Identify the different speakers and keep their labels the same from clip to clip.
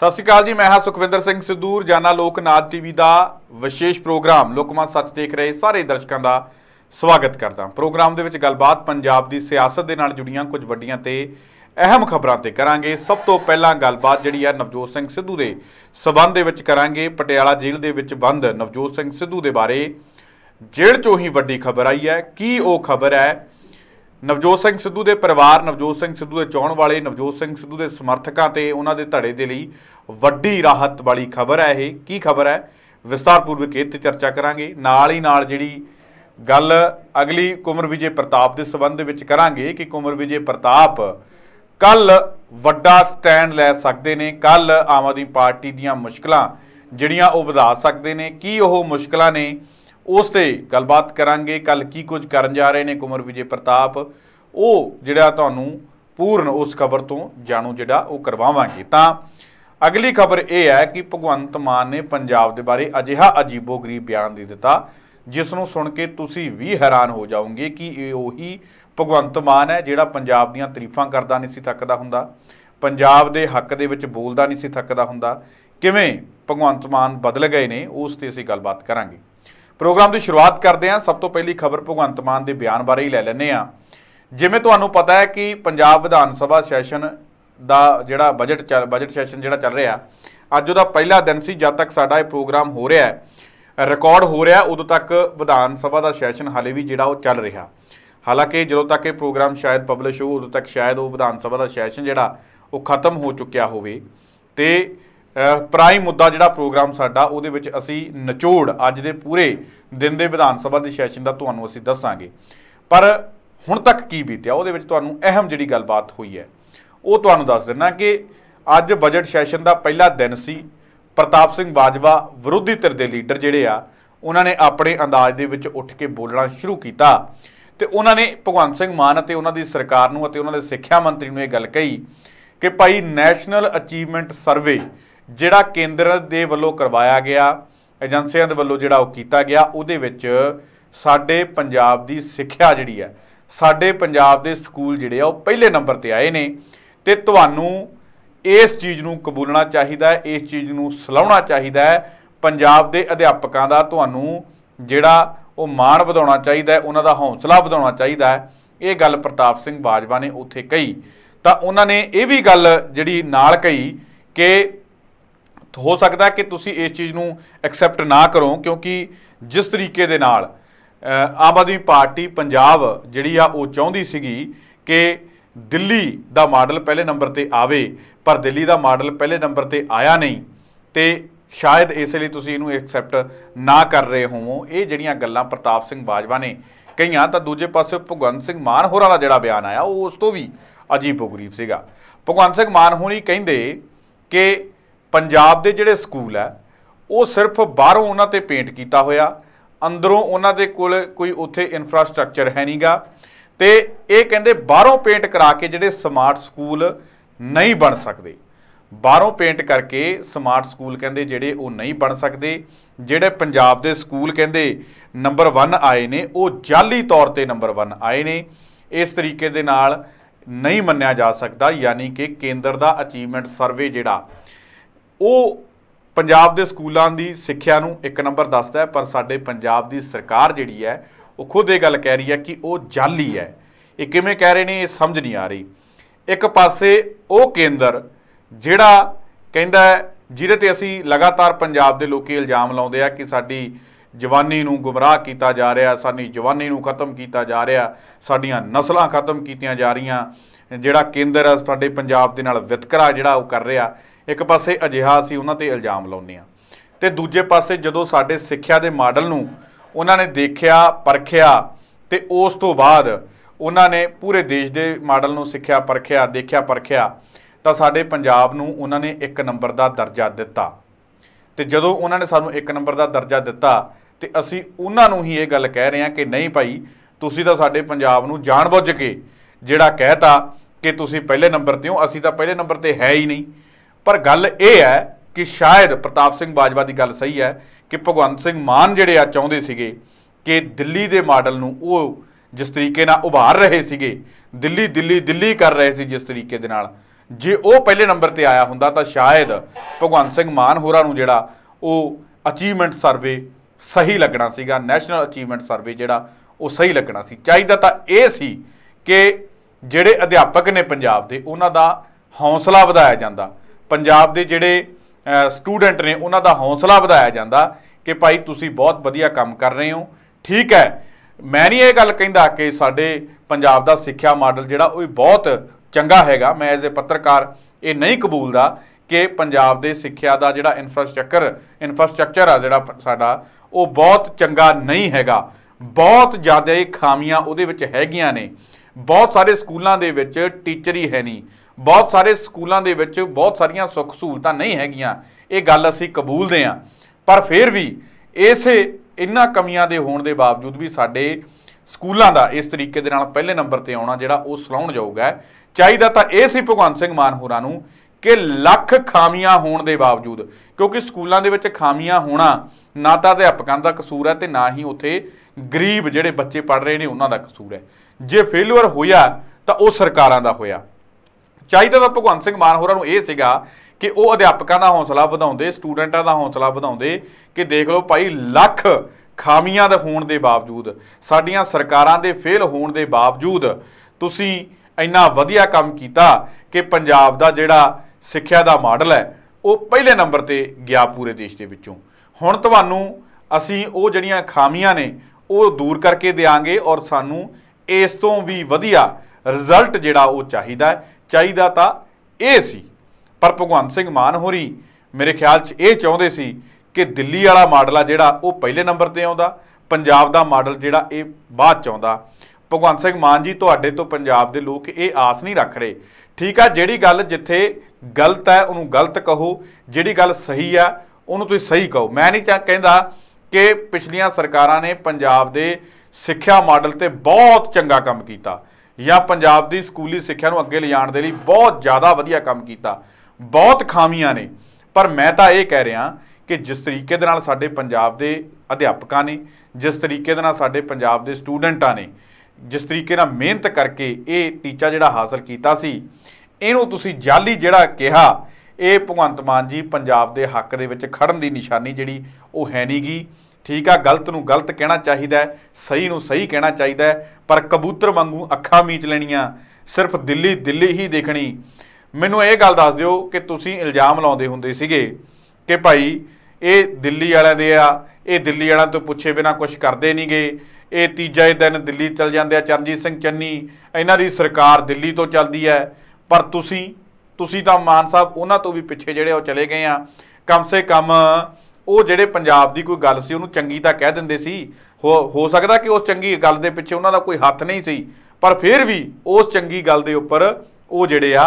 Speaker 1: ਸਤਿ ਸ਼੍ਰੀ ਅਕਾਲ ਜੀ ਮੈਂ ਹਾਂ ਸੁਖਵਿੰਦਰ ਸਿੰਘ ਸਿੱਧੂਰ ਜਾਨਾ ਲੋਕਨਾਥ ਟੀਵੀ ਦਾ ਵਿਸ਼ੇਸ਼ ਪ੍ਰੋਗਰਾਮ ਲੋਕਮਾ ਸੱਚ ਦੇਖ ਰਹੇ ਸਾਰੇ ਦਰਸ਼ਕਾਂ ਦਾ ਸਵਾਗਤ ਕਰਦਾ ਪ੍ਰੋਗਰਾਮ ਦੇ ਵਿੱਚ ਗੱਲਬਾਤ ਪੰਜਾਬ ਦੀ ਸਿਆਸਤ ਦੇ ਨਾਲ ਜੁੜੀਆਂ ਕੁਝ ਵੱਡੀਆਂ ਤੇ ਅਹਿਮ ਖਬਰਾਂ ਤੇ ਕਰਾਂਗੇ ਸਭ ਤੋਂ ਪਹਿਲਾਂ ਗੱਲਬਾਤ ਜਿਹੜੀ ਹੈ ਨਵਜੋਤ ਸਿੰਘ ਸਿੱਧੂ ਦੇ ਸਬੰਧ ਦੇ ਵਿੱਚ ਕਰਾਂਗੇ ਪਟਿਆਲਾ ਜੇਲ੍ਹ ਦੇ ਵਿੱਚ ਬੰਦ ਨਵਜੋਤ ਸਿੰਘ ਸਿੱਧੂ ਦੇ ਬਾਰੇ ਜੇਲ੍ਹ ਚੋਂ ਹੀ ਵੱਡੀ ਖਬਰ ਆਈ ਹੈ ਕੀ ਉਹ ਖਬਰ ਹੈ ਨਵਜੋਤ ਸਿੰਘ ਸਿੱਧੂ ਦੇ ਪਰਿਵਾਰ ਨਵਜੋਤ ਸਿੰਘ ਸਿੱਧੂ ਦੇ ਚਾਹਣ ਵਾਲੇ ਨਵਜੋਤ ਸਿੰਘ ਸਿੱਧੂ ਦੇ ਸਮਰਥਕਾਂ ਤੇ ਉਹਨਾਂ ਦੇ ਧੜੇ ਦੇ ਲਈ ਵੱਡੀ ਰਾਹਤ ਵਾਲੀ ਖਬਰ ਹੈ ਇਹ ਕੀ ਖਬਰ ਹੈ ਵਿਸਤਾਰਪੂਰਵਕ ਇਹ ਤੇ ਚਰਚਾ ਕਰਾਂਗੇ ਨਾਲ ਹੀ ਨਾਲ ਜਿਹੜੀ ਗੱਲ ਅਗਲੀ ਕੁਮਰ ਵਿਜੇ ਪ੍ਰਤਾਪ ਦੇ ਸਬੰਧ ਵਿੱਚ ਕਰਾਂਗੇ ਕਿ ਕੁਮਰ ਵਿਜੇ ਪ੍ਰਤਾਪ ਕੱਲ ਵੱਡਾ ਸਟੈਂਡ ਲੈ ਸਕਦੇ ਨੇ ਕੱਲ ਆਮ ਆਦਮੀ ਪਾਰਟੀ ਦੀਆਂ ਮੁਸ਼ਕਲਾਂ ਜਿਹੜੀਆਂ ਉਹ ਵਧਾ ਸਕਦੇ ਨੇ ਕੀ ਉਹ ਮੁਸ਼ਕਲਾਂ ਨੇ ਉਸ ਤੇ ਗੱਲਬਾਤ ਕਰਾਂਗੇ ਕੱਲ ਕੀ ਕੁਝ ਕਰਨ ਜਾ ਰਹੇ ਨੇ ਕੁਮਰ ਵਿਜੇ ਪ੍ਰਤਾਪ ਉਹ ਜਿਹੜਾ ਤੁਹਾਨੂੰ ਪੂਰਨ ਉਸ ਖਬਰ ਤੋਂ ਜਾਣੂ ਜਿਹੜਾ ਉਹ ਕਰਵਾਵਾਂਗੇ ਤਾਂ ਅਗਲੀ ਖਬਰ ਇਹ ਹੈ ਕਿ ਭਗਵੰਤ ਮਾਨ ਨੇ ਪੰਜਾਬ ਦੇ ਬਾਰੇ ਅਜਿਹਾ ਅਜੀਬੋ-ਗਰੀਬ ਬਿਆਨ ਦੇ ਦਿੱਤਾ ਜਿਸ ਨੂੰ ਸੁਣ ਕੇ ਤੁਸੀਂ ਵੀ ਹੈਰਾਨ ਹੋ ਜਾਓਗੇ ਕਿ ਇਹ ਉਹੀ ਭਗਵੰਤ ਮਾਨ ਹੈ ਜਿਹੜਾ ਪੰਜਾਬ ਦੀਆਂ ਤਾਰੀਫਾਂ ਕਰਦਾ ਨਹੀਂ ਸੀ ਥੱਕਦਾ ਹੁੰਦਾ ਪੰਜਾਬ ਦੇ ਹੱਕ ਦੇ ਵਿੱਚ ਬੋਲਦਾ ਨਹੀਂ ਸੀ ਥੱਕਦਾ ਹੁੰਦਾ ਕਿਵੇਂ ਭਗਵੰਤ ਮਾਨ ਬਦਲ ਗਏ ਨੇ ਉਸ ਤੇ ਅਸੀਂ ਗੱਲਬਾਤ ਕਰਾਂਗੇ ਪ੍ਰੋਗਰਾਮ ਦੀ ਸ਼ੁਰੂਆਤ ਕਰਦੇ ਹਾਂ ਸਭ ਤੋਂ ਪਹਿਲੀ ਖਬਰ ਭਗਵੰਤ ਮਾਨ ਦੇ ਬਿਆਨ ਬਾਰੇ ਹੀ ਲੈ ਲੈਨੇ ਆ ਜਿਵੇਂ ਤੁਹਾਨੂੰ ਪਤਾ ਹੈ ਕਿ ਪੰਜਾਬ ਵਿਧਾਨ ਸਭਾ ਸੈਸ਼ਨ ਦਾ ਜਿਹੜਾ ਬਜਟ ਬਜਟ ਸੈਸ਼ਨ ਜਿਹੜਾ ਚੱਲ ਰਿਹਾ ਅੱਜ ਉਹਦਾ ਪਹਿਲਾ ਦਿਨ ਸੀ ਜਦ ਤੱਕ ਸਾਡਾ ਇਹ ਪ੍ਰੋਗਰਾਮ ਹੋ ਰਿਹਾ ਹੈ ਰਿਕਾਰਡ ਹੋ ਰਿਹਾ ਉਦੋਂ ਤੱਕ ਵਿਧਾਨ ਸਭਾ ਦਾ ਸੈਸ਼ਨ ਹਾਲੇ ਵੀ ਜਿਹੜਾ ਉਹ ਚੱਲ ਰਿਹਾ ਹਾਲਾਂਕਿ ਜਦੋਂ ਤੱਕ ਇਹ ਪ੍ਰੋਗਰਾਮ ਸ਼ਾਇਦ ਪਬਲਿਸ਼ ਹੋ ਉਦੋਂ ਤੱਕ ਸ਼ਾਇਦ ਉਹ ਵਿਧਾਨ ਸਭਾ ਦਾ ਸੈਸ਼ਨ ਜਿਹੜਾ ਉਹ ਖਤਮ ਹੋ ਚੁੱਕਿਆ ਹੋਵੇ ਤੇ ਪ੍ਰਾਈਮ ਮੁੱਦਾ ਜਿਹੜਾ ਪ੍ਰੋਗਰਾਮ ਸਾਡਾ ਉਹਦੇ ਵਿੱਚ ਅਸੀਂ ਨਿਚੋੜ ਅੱਜ ਦੇ ਪੂਰੇ ਦਿਨ ਦੇ ਵਿਧਾਨ ਸਭਾ ਦੇ ਸੈਸ਼ਨ ਦਾ ਤੁਹਾਨੂੰ ਅਸੀਂ ਦੱਸਾਂਗੇ ਪਰ ਹੁਣ ਤੱਕ ਕੀ ਬੀਤਿਆ ਉਹਦੇ ਵਿੱਚ ਤੁਹਾਨੂੰ ਅਹਿਮ ਜਿਹੜੀ ਗੱਲਬਾਤ ਹੋਈ ਹੈ ਉਹ ਤੁਹਾਨੂੰ ਦੱਸ ਦਿੰਨਾ ਕਿ ਅੱਜ ਬਜਟ ਸੈਸ਼ਨ ਦਾ ਪਹਿਲਾ ਦਿਨ ਸੀ ਪ੍ਰਤਾਪ ਸਿੰਘ ਬਾਜਵਾ ਵਿਰੋਧੀ ਧਿਰ ਦੇ ਲੀਡਰ ਜਿਹੜੇ ਆ ਉਹਨਾਂ ਨੇ ਆਪਣੇ ਅੰਦਾਜ਼ ਦੇ ਵਿੱਚ ਉੱਠ ਕੇ ਬੋਲਣਾ ਸ਼ੁਰੂ ਕੀਤਾ ਤੇ ਉਹਨਾਂ ਨੇ ਭਗਵੰਤ ਸਿੰਘ ਮਾਨ ਅਤੇ ਉਹਨਾਂ ਦੀ ਸਰਕਾਰ ਨੂੰ ਅਤੇ ਉਹਨਾਂ ਦੇ ਸਿੱਖਿਆ ਮੰਤਰੀ ਨੂੰ ਇਹ ਗੱਲ ਕਹੀ ਕਿ ਭਾਈ ਨੈਸ਼ਨਲ ਅਚੀਵਮੈਂਟ ਸਰਵੇ ਜਿਹੜਾ ਕੇਂਦਰ ਦੇ ਵੱਲੋਂ ਕਰਵਾਇਆ ਗਿਆ ਏਜੰਸੀਆਂ ਦੇ ਵੱਲੋਂ ਜਿਹੜਾ ਉਹ ਕੀਤਾ ਗਿਆ ਉਹਦੇ ਵਿੱਚ ਸਾਡੇ ਪੰਜਾਬ ਦੀ ਸਿੱਖਿਆ ਜਿਹੜੀ ਹੈ ਸਾਡੇ ਪੰਜਾਬ ਦੇ ਸਕੂਲ ਜਿਹੜੇ ਆ ਉਹ ਪਹਿਲੇ ਨੰਬਰ ਤੇ ਆਏ ਨੇ ਤੇ ਤੁਹਾਨੂੰ ਇਸ ਚੀਜ਼ ਨੂੰ ਕਬੂਲਣਾ ਚਾਹੀਦਾ ਹੈ ਇਸ ਚੀਜ਼ ਨੂੰ ਸਲਾਉਣਾ ਚਾਹੀਦਾ ਹੈ ਪੰਜਾਬ ਦੇ ਅਧਿਆਪਕਾਂ ਦਾ ਤੁਹਾਨੂੰ ਜਿਹੜਾ ਉਹ ਮਾਣ ਵਧਾਉਣਾ ਚਾਹੀਦਾ ਹੈ ਉਹਨਾਂ ਦਾ ਹੌਸਲਾ ਵਧਾਉਣਾ ਚਾਹੀਦਾ ਹੈ ਇਹ ਗੱਲ ਪ੍ਰਤਾਪ ਸਿੰਘ ਬਾਜਵਾ ਨੇ ਉੱਥੇ ਕਹੀ ਤਾਂ ਉਹਨਾਂ ਨੇ ਇਹ ਵੀ ਗੱਲ ਜਿਹੜੀ ਨਾਲ ਕਹੀ ਕਿ ਹੋ ਸਕਦਾ ਕਿ ਤੁਸੀਂ ਇਸ ਚੀਜ਼ ਨੂੰ ਐਕਸੈਪਟ ਨਾ ਕਰੋ ਕਿਉਂਕਿ ਜਿਸ ਤਰੀਕੇ ਦੇ ਨਾਲ ਆਮ ਆਦਮੀ ਪਾਰਟੀ ਪੰਜਾਬ ਜਿਹੜੀ ਆ ਉਹ ਚਾਹੁੰਦੀ ਸੀਗੀ ਕਿ ਦਿੱਲੀ ਦਾ ਮਾਡਲ ਪਹਿਲੇ ਨੰਬਰ ਤੇ ਆਵੇ ਪਰ ਦਿੱਲੀ ਦਾ ਮਾਡਲ ਪਹਿਲੇ ਨੰਬਰ ਤੇ ਆਇਆ ਨਹੀਂ ਤੇ ਸ਼ਾਇਦ ਇਸ ਲਈ ਤੁਸੀਂ ਇਹਨੂੰ ਐਕਸੈਪਟ ਨਾ ਕਰ ਰਹੇ ਹੋਵੋ ਇਹ ਜਿਹੜੀਆਂ ਗੱਲਾਂ ਪ੍ਰਤਾਪ ਸਿੰਘ ਬਾਜਵਾ ਨੇ ਕਈਆਂ ਤਾਂ ਦੂਜੇ ਪਾਸੇ ਭਗਵੰਤ ਸਿੰਘ ਮਾਨ ਹੋਰਾਂ ਦਾ ਜਿਹੜਾ ਬਿਆਨ ਆਇਆ ਉਹ ਉਸ ਤੋਂ ਵੀ ਅਜੀਬੋ ਗਰੀਬ ਸੀਗਾ ਭਗਵੰਤ ਸਿੰਘ ਮਾਨ ਹੋਣੀ ਕਹਿੰਦੇ ਕਿ ਪੰਜਾਬ ਦੇ ਜਿਹੜੇ ਸਕੂਲ ਆ ਉਹ ਸਿਰਫ ਬਾਹਰੋਂ ਉਹਨਾਂ ਤੇ ਪੇਂਟ ਕੀਤਾ ਹੋਇਆ ਅੰਦਰੋਂ ਉਹਨਾਂ ਦੇ ਕੋਲ ਕੋਈ ਉੱਥੇ ਇਨਫਰਾਸਟ੍ਰਕਚਰ ਹੈ ਨਹੀਂਗਾ ਤੇ ਇਹ ਕਹਿੰਦੇ ਬਾਹਰੋਂ ਪੇਂਟ ਕਰਾ ਕੇ ਜਿਹੜੇ ਸਮਾਰਟ ਸਕੂਲ ਨਹੀਂ ਬਣ ਸਕਦੇ ਬਾਹਰੋਂ ਪੇਂਟ ਕਰਕੇ ਸਮਾਰਟ ਸਕੂਲ ਕਹਿੰਦੇ ਜਿਹੜੇ ਉਹ ਨਹੀਂ ਬਣ ਸਕਦੇ ਜਿਹੜੇ ਪੰਜਾਬ ਦੇ ਸਕੂਲ ਕਹਿੰਦੇ ਨੰਬਰ 1 ਆਏ ਨੇ ਉਹ ਜਾਲੀ ਤੌਰ ਤੇ ਨੰਬਰ 1 ਆਏ ਨੇ ਇਸ ਤਰੀਕੇ ਦੇ ਨਾਲ ਨਹੀਂ ਮੰਨਿਆ ਜਾ ਸਕਦਾ ਯਾਨੀ ਕਿ ਕੇਂਦਰ ਦਾ ਅਚੀਵਮੈਂਟ ਸਰਵੇ ਜਿਹੜਾ ਉਹ ਪੰਜਾਬ ਦੇ ਸਕੂਲਾਂ ਦੀ ਸਿੱਖਿਆ ਨੂੰ ਇੱਕ ਨੰਬਰ ਦੱਸਦਾ ਹੈ ਪਰ ਸਾਡੇ ਪੰਜਾਬ ਦੀ ਸਰਕਾਰ ਜਿਹੜੀ ਹੈ ਉਹ ਖੁਦ ਇਹ ਗੱਲ ਕਹਿ ਰਹੀ ਹੈ ਕਿ ਉਹ ਜਾਲੀ ਹੈ ਇਹ ਕਿਵੇਂ ਕਹਿ ਰਹੇ ਨੇ ਇਹ ਸਮਝ ਨਹੀਂ ਆ ਰਹੀ ਇੱਕ ਪਾਸੇ ਉਹ ਕੇਂਦਰ ਜਿਹੜਾ ਕਹਿੰਦਾ ਜਿਹਦੇ ਤੇ ਅਸੀਂ ਲਗਾਤਾਰ ਪੰਜਾਬ ਦੇ ਲੋਕੀ ਇਲਜ਼ਾਮ ਲਾਉਂਦੇ ਆ ਕਿ ਸਾਡੀ ਜਵਾਨੀ ਨੂੰ ਗੁੰਮਰਾਹ ਕੀਤਾ ਜਾ ਰਿਹਾ ਸਾਡੀ ਜਵਾਨੀ ਨੂੰ ਖਤਮ ਕੀਤਾ ਜਾ ਰਿਹਾ ਸਾਡੀਆਂ ਨਸਲਾਂ ਖਤਮ ਕੀਤੀਆਂ ਜਾ ਰਹੀਆਂ ਜਿਹੜਾ ਕੇਂਦਰ ਸਾਡੇ ਪੰਜਾਬ ਦੇ ਨਾਲ ਵਿਤਕਰਾ ਜਿਹੜਾ ਉਹ ਕਰ ਰਿਹਾ ਇੱਕ ਪਾਸੇ ਅਜਿਹਾ ਸੀ ਉਹਨਾਂ ਤੇ ਇਲਜ਼ਾਮ ਲਾਉਂਦੇ ਆ ਤੇ ਦੂਜੇ ਪਾਸੇ ਜਦੋਂ ਸਾਡੇ ਸਿੱਖਿਆ ਦੇ ਮਾਡਲ ਨੂੰ ਉਹਨਾਂ ਨੇ ਦੇਖਿਆ ਪਰਖਿਆ ਤੇ ਉਸ ਤੋਂ ਬਾਅਦ ਉਹਨਾਂ ਨੇ ਪੂਰੇ ਦੇਸ਼ ਦੇ ਮਾਡਲ ਨੂੰ ਸਿੱਖਿਆ ਪਰਖਿਆ ਦੇਖਿਆ ਪਰਖਿਆ ਤਾਂ ਸਾਡੇ ਪੰਜਾਬ ਨੂੰ ਉਹਨਾਂ ਨੇ ਇੱਕ ਨੰਬਰ ਦਾ ਦਰਜਾ ਦਿੱਤਾ ਤੇ ਜਦੋਂ ਉਹਨਾਂ ਨੇ ਸਾਨੂੰ ਇੱਕ ਨੰਬਰ ਦਾ ਦਰਜਾ ਦਿੱਤਾ ਤੇ ਅਸੀਂ ਉਹਨਾਂ ਨੂੰ ਹੀ ਇਹ ਗੱਲ ਕਹਿ ਰਹੇ ਹਾਂ ਕਿ ਨਹੀਂ ਭਾਈ ਤੁਸੀਂ ਤਾਂ ਸਾਡੇ ਪੰਜਾਬ ਨੂੰ ਜਾਣ ਬੁੱਝ ਕੇ ਜਿਹੜਾ ਕਹਿਤਾ ਕਿ ਤੁਸੀਂ ਪਹਿਲੇ ਨੰਬਰ ਤੇ ਹੋ ਅਸੀਂ ਤਾਂ ਪਹਿਲੇ ਨੰਬਰ ਤੇ ਹੈ ਹੀ ਨਹੀਂ ਪਰ ਗੱਲ ਇਹ ਹੈ ਕਿ ਸ਼ਾਇਦ ਪ੍ਰਤਾਪ ਸਿੰਘ ਬਾਜਵਾ ਦੀ ਗੱਲ ਸਹੀ ਹੈ ਕਿ ਭਗਵੰਤ ਸਿੰਘ ਮਾਨ ਜਿਹੜੇ ਆ ਚਾਹੁੰਦੇ ਸੀਗੇ ਕਿ ਦਿੱਲੀ ਦੇ ਮਾਡਲ ਨੂੰ ਉਹ ਜਿਸ ਤਰੀਕੇ ਨਾਲ ਉਭਾਰ ਰਹੇ ਸੀਗੇ ਦਿੱਲੀ ਦਿੱਲੀ ਦਿੱਲੀ ਕਰ ਰਹੇ ਸੀ ਜਿਸ ਤਰੀਕੇ ਦੇ ਨਾਲ ਜੇ ਉਹ ਪਹਿਲੇ ਨੰਬਰ ਤੇ ਆਇਆ ਹੁੰਦਾ ਤਾਂ ਸ਼ਾਇਦ ਭਗਵੰਤ ਸਿੰਘ ਮਾਨ ਹੋਰਾਂ ਨੂੰ ਜਿਹੜਾ ਉਹ ਅਚੀਵਮੈਂਟ ਸਰਵੇ ਸਹੀ ਲੱਗਣਾ ਸੀਗਾ ਨੈਸ਼ਨਲ ਅਚੀਵਮੈਂਟ ਸਰਵੇ ਜਿਹੜਾ ਉਹ ਸਹੀ ਲੱਗਣਾ ਸੀ ਚਾਹੀਦਾ ਤਾਂ ਇਹ ਸੀ ਕਿ ਜਿਹੜੇ ਅਧਿਆਪਕ ਨੇ ਪੰਜਾਬ ਦੇ ਉਹਨਾਂ ਦਾ ਹੌਸਲਾ ਵਧਾਇਆ ਜਾਂਦਾ ਪੰਜਾਬ ਦੇ ਜਿਹੜੇ ਸਟੂਡੈਂਟ ਨੇ ਉਹਨਾਂ ਦਾ ਹੌਸਲਾ ਵਧਾਇਆ ਜਾਂਦਾ ਕਿ ਭਾਈ ਤੁਸੀਂ ਬਹੁਤ ਵਧੀਆ ਕੰਮ ਕਰ ਰਹੇ ਹੋ ਠੀਕ ਹੈ ਮੈਂ ਨਹੀਂ ਇਹ ਗੱਲ ਕਹਿੰਦਾ ਕਿ ਸਾਡੇ ਪੰਜਾਬ ਦਾ ਸਿੱਖਿਆ ਮਾਡਲ ਜਿਹੜਾ ਉਹ ਬਹੁਤ ਚੰਗਾ ਹੈਗਾ ਮੈਂ ਐਜ਼ ਅ ਪੱਤਰਕਾਰ ਇਹ ਨਹੀਂ ਕਬੂਲਦਾ ਕਿ ਪੰਜਾਬ ਦੇ ਸਿੱਖਿਆ ਦਾ ਜਿਹੜਾ ਇਨਫਰਾਸਟ੍ਰਕਚਰ ਇਨਫਰਾਸਟ੍ਰਕਚਰ ਆ ਜਿਹੜਾ ਸਾਡਾ ਉਹ ਬਹੁਤ ਚੰਗਾ ਨਹੀਂ ਹੈਗਾ ਬਹੁਤ ਜ਼ਿਆਦਾ ਖਾਮੀਆਂ ਉਹਦੇ ਵਿੱਚ ਹੈਗੀਆਂ ਨੇ ਬਹੁਤ ਸਾਰੇ ਸਕੂਲਾਂ ਦੇ ਵਿੱਚ ਟੀਚਰ ਹੀ ਹੈ ਨਹੀਂ ਬਹੁਤ ਸਾਰੇ ਸਕੂਲਾਂ ਦੇ ਵਿੱਚ ਬਹੁਤ ਸਾਰੀਆਂ ਸੁੱਖ ਸਹੂਲਤਾਂ ਨਹੀਂ ਹੈਗੀਆਂ ਇਹ ਗੱਲ ਅਸੀਂ ਕਬੂਲਦੇ ਹਾਂ ਪਰ ਫਿਰ ਵੀ ਇਸੇ ਇਨ੍ਹਾਂ ਕਮੀਆਂ ਦੇ ਹੋਣ ਦੇ ਬਾਵਜੂਦ ਵੀ ਸਾਡੇ ਸਕੂਲਾਂ ਦਾ ਇਸ ਤਰੀਕੇ ਦੇ ਨਾਲ ਪਹਿਲੇ ਨੰਬਰ ਤੇ ਆਉਣਾ ਜਿਹੜਾ ਉਹ ਸਲਾਉਣ ਜਾਊਗਾ ਚਾਹੀਦਾ ਤਾਂ ਇਹ ਸੀ ਭਗਵੰਤ ਸਿੰਘ ਮਾਨ ਹੋਰਾਂ ਨੂੰ ਕਿ ਲੱਖ ਖਾਮੀਆਂ ਹੋਣ ਦੇ ਬਾਵਜੂਦ ਕਿਉਂਕਿ ਸਕੂਲਾਂ ਦੇ ਵਿੱਚ ਖਾਮੀਆਂ ਹੋਣਾ ਨਾ ਤਾਂ ਅਧਿਆਪਕਾਂ ਦਾ ਕਸੂਰ ਹੈ ਤੇ ਨਾ ਹੀ ਉੱਥੇ ਗਰੀਬ ਜਿਹੜੇ ਬੱਚੇ ਪੜ ਰਹੇ ਨੇ ਉਹਨਾਂ ਦਾ ਕਸੂਰ ਹੈ ਜੇ ਫੇਲੂਅਰ ਹੋਇਆ ਤਾਂ ਉਹ ਸਰਕਾਰਾਂ ਦਾ ਹੋਇਆ ਚਾਹੀਦਾ ਤਾਂ ਭਗਵੰਤ ਸਿੰਘ ਮਾਨ ਹੋਰਾਂ ਨੂੰ ਇਹ ਸੀਗਾ ਕਿ ਉਹ ਅਧਿਆਪਕਾਂ ਦਾ ਹੌਸਲਾ ਵਧਾਉਂਦੇ ਸਟੂਡੈਂਟਾਂ ਦਾ ਹੌਸਲਾ ਵਧਾਉਂਦੇ ਕਿ ਦੇਖ ਲਓ ਭਾਈ ਲੱਖ ਖਾਮੀਆਂ ਦੇ ਹੋਣ ਦੇ ਬਾਵਜੂਦ ਸਾਡੀਆਂ ਸਰਕਾਰਾਂ ਦੇ ਫੇਲ ਹੋਣ ਦੇ ਬਾਵਜੂਦ ਤੁਸੀਂ ਇੰਨਾ ਵਧੀਆ ਕੰਮ ਕੀਤਾ ਕਿ ਪੰਜਾਬ ਦਾ ਜਿਹੜਾ ਸਿੱਖਿਆ ਦਾ ਮਾਡਲ ਹੈ ਉਹ ਪਹਿਲੇ ਨੰਬਰ ਤੇ ਗਿਆ ਪੂਰੇ ਦੇਸ਼ ਦੇ ਵਿੱਚੋਂ ਹੁਣ ਤੁਹਾਨੂੰ ਅਸੀਂ ਉਹ ਜਿਹੜੀਆਂ ਖਾਮੀਆਂ ਨੇ ਉਹ ਦੂਰ ਕਰਕੇ ਦੇਾਂਗੇ ਔਰ ਸਾਨੂੰ ਇਸ ਤੋਂ ਵੀ ਵਧੀਆ ਰਿਜ਼ਲਟ ਜਿਹੜਾ ਉਹ ਚਾਹੀਦਾ ਹੈ ਚਾਹੀਦਾ ਤਾਂ ਇਹ ਸੀ ਪਰ ਭਗਵੰਤ ਸਿੰਘ ਮਾਨ ਹੋਰੀ ਮੇਰੇ ਖਿਆਲ 'ਚ ਇਹ ਚਾਹੁੰਦੇ ਸੀ ਕਿ ਦਿੱਲੀ ਵਾਲਾ ਮਾਡਲ ਆ ਜਿਹੜਾ ਉਹ ਪਹਿਲੇ ਨੰਬਰ ਤੇ ਆਉਂਦਾ ਪੰਜਾਬ ਦਾ ਮਾਡਲ ਜਿਹੜਾ ਇਹ ਬਾਅਦ 'ਚ ਆਉਂਦਾ ਭਗਵੰਤ ਸਿੰਘ ਮਾਨ ਜੀ ਤੁਹਾਡੇ ਤੋਂ ਪੰਜਾਬ ਦੇ ਲੋਕ ਇਹ ਆਸ ਨਹੀਂ ਰੱਖ ਰਹੇ ਠੀਕ ਆ ਜਿਹੜੀ ਗੱਲ ਜਿੱਥੇ ਗਲਤ ਹੈ ਉਹਨੂੰ ਗਲਤ ਕਹੋ ਜਿਹੜੀ ਗੱਲ ਸਹੀ ਆ ਉਹਨੂੰ ਤੁਸੀਂ ਸਹੀ ਕਹੋ ਮੈਂ ਨਹੀਂ ਕਹਿੰਦਾ ਕਿ ਪਿਛਲੀਆਂ ਸਰਕਾਰਾਂ ਨੇ ਪੰਜਾਬ ਦੇ ਸਿੱਖਿਆ ਮਾਡਲ ਤੇ ਬਹੁਤ ਚੰਗਾ ਕੰਮ ਕੀਤਾ ਜਾਂ ਪੰਜਾਬ ਦੀ ਸਕੂਲੀ ਸਿੱਖਿਆ ਨੂੰ ਅੱਗੇ ਲਿਜਾਣ ਦੇ ਲਈ ਬਹੁਤ ਜ਼ਿਆਦਾ ਵਧੀਆ ਕੰਮ ਕੀਤਾ ਬਹੁਤ ਖਾਮੀਆਂ ਨੇ ਪਰ ਮੈਂ ਤਾਂ ਇਹ ਕਹਿ ਰਿਹਾ ਕਿ ਜਿਸ ਤਰੀਕੇ ਦੇ ਨਾਲ ਸਾਡੇ ਪੰਜਾਬ ਦੇ ਅਧਿਆਪਕਾਂ ਨੇ ਜਿਸ ਤਰੀਕੇ ਦੇ ਨਾਲ ਸਾਡੇ ਪੰਜਾਬ ਦੇ ਸਟੂਡੈਂਟਾਂ ਨੇ ਜਿਸ ਤਰੀਕੇ ਨਾਲ ਮਿਹਨਤ ਕਰਕੇ ਇਹ ਟੀਚਾ ਜਿਹੜਾ ਹਾਸਲ ਕੀਤਾ ਸੀ ਇਹਨੂੰ ਤੁਸੀਂ ਜਾਲੀ ਜਿਹੜਾ ਕਿਹਾ ਇਹ ਭਗਵੰਤ ਮਾਨ ਜੀ ਪੰਜਾਬ ਦੇ ਹੱਕ ਦੇ ਵਿੱਚ ਖੜਨ ਦੀ ਨਿਸ਼ਾਨੀ ਜਿਹੜੀ ਉਹ ਹੈ ਨਹੀਂਗੀ ਠੀਕ ਆ ਗਲਤ ਨੂੰ ਗਲਤ ਕਹਿਣਾ ਚਾਹੀਦਾ ਸਹੀ ਨੂੰ ਸਹੀ ਕਹਿਣਾ ਚਾਹੀਦਾ ਪਰ ਕਬੂਤਰ ਵਾਂਗੂ ਅੱਖਾਂ ਮੀਚ ਲੈਣੀਆਂ ਸਿਰਫ ਦਿੱਲੀ ਦਿੱਲੀ ਹੀ ਦੇਖਣੀ ਮੈਨੂੰ ਇਹ ਗੱਲ ਦੱਸ ਦਿਓ ਕਿ ਤੁਸੀਂ ਇਲਜ਼ਾਮ ਲਾਉਂਦੇ ਹੁੰਦੇ ਸੀਗੇ ਕਿ ਭਾਈ ਇਹ ਦਿੱਲੀ ਵਾਲਿਆਂ ਦੇ ਆ ਇਹ ਦਿੱਲੀ ਵਾਲਿਆਂ ਤੋਂ ਪੁੱਛੇ ਬਿਨਾ ਕੁਝ ਕਰਦੇ ਨਹੀਂਗੇ ਇਹ ਤੀਜੇ ਦਿਨ ਦਿੱਲੀ ਚਲ ਜਾਂਦੇ ਆ ਚਰਨਜੀਤ ਸਿੰਘ ਚੰਨੀ ਇਹਨਾਂ ਦੀ ਸਰਕਾਰ ਦਿੱਲੀ ਤੋਂ ਚੱਲਦੀ ਹੈ ਪਰ ਤੁਸੀਂ ਤੁਸੀਂ ਤਾਂ ਮਾਨ ਸਾਹਿਬ ਉਹਨਾਂ ਤੋਂ ਵੀ ਪਿੱਛੇ ਜਿਹੜੇ ਉਹ ਚਲੇ ਗਏ ਆ ਕਮ ਸੇ ਕਮ ਉਹ ਜਿਹੜੇ ਪੰਜਾਬ ਦੀ ਕੋਈ ਗੱਲ ਸੀ ਉਹਨੂੰ ਚੰਗੀ ਤਾਂ ਕਹਿ ਦਿੰਦੇ ਸੀ ਹੋ ਸਕਦਾ ਕਿ ਉਸ ਚੰਗੀ ਗੱਲ ਦੇ ਪਿੱਛੇ ਉਹਨਾਂ ਦਾ ਕੋਈ ਹੱਥ ਨਹੀਂ ਸੀ ਪਰ ਫਿਰ ਵੀ ਉਸ ਚੰਗੀ ਗੱਲ ਦੇ ਉੱਪਰ ਉਹ ਜਿਹੜੇ ਆ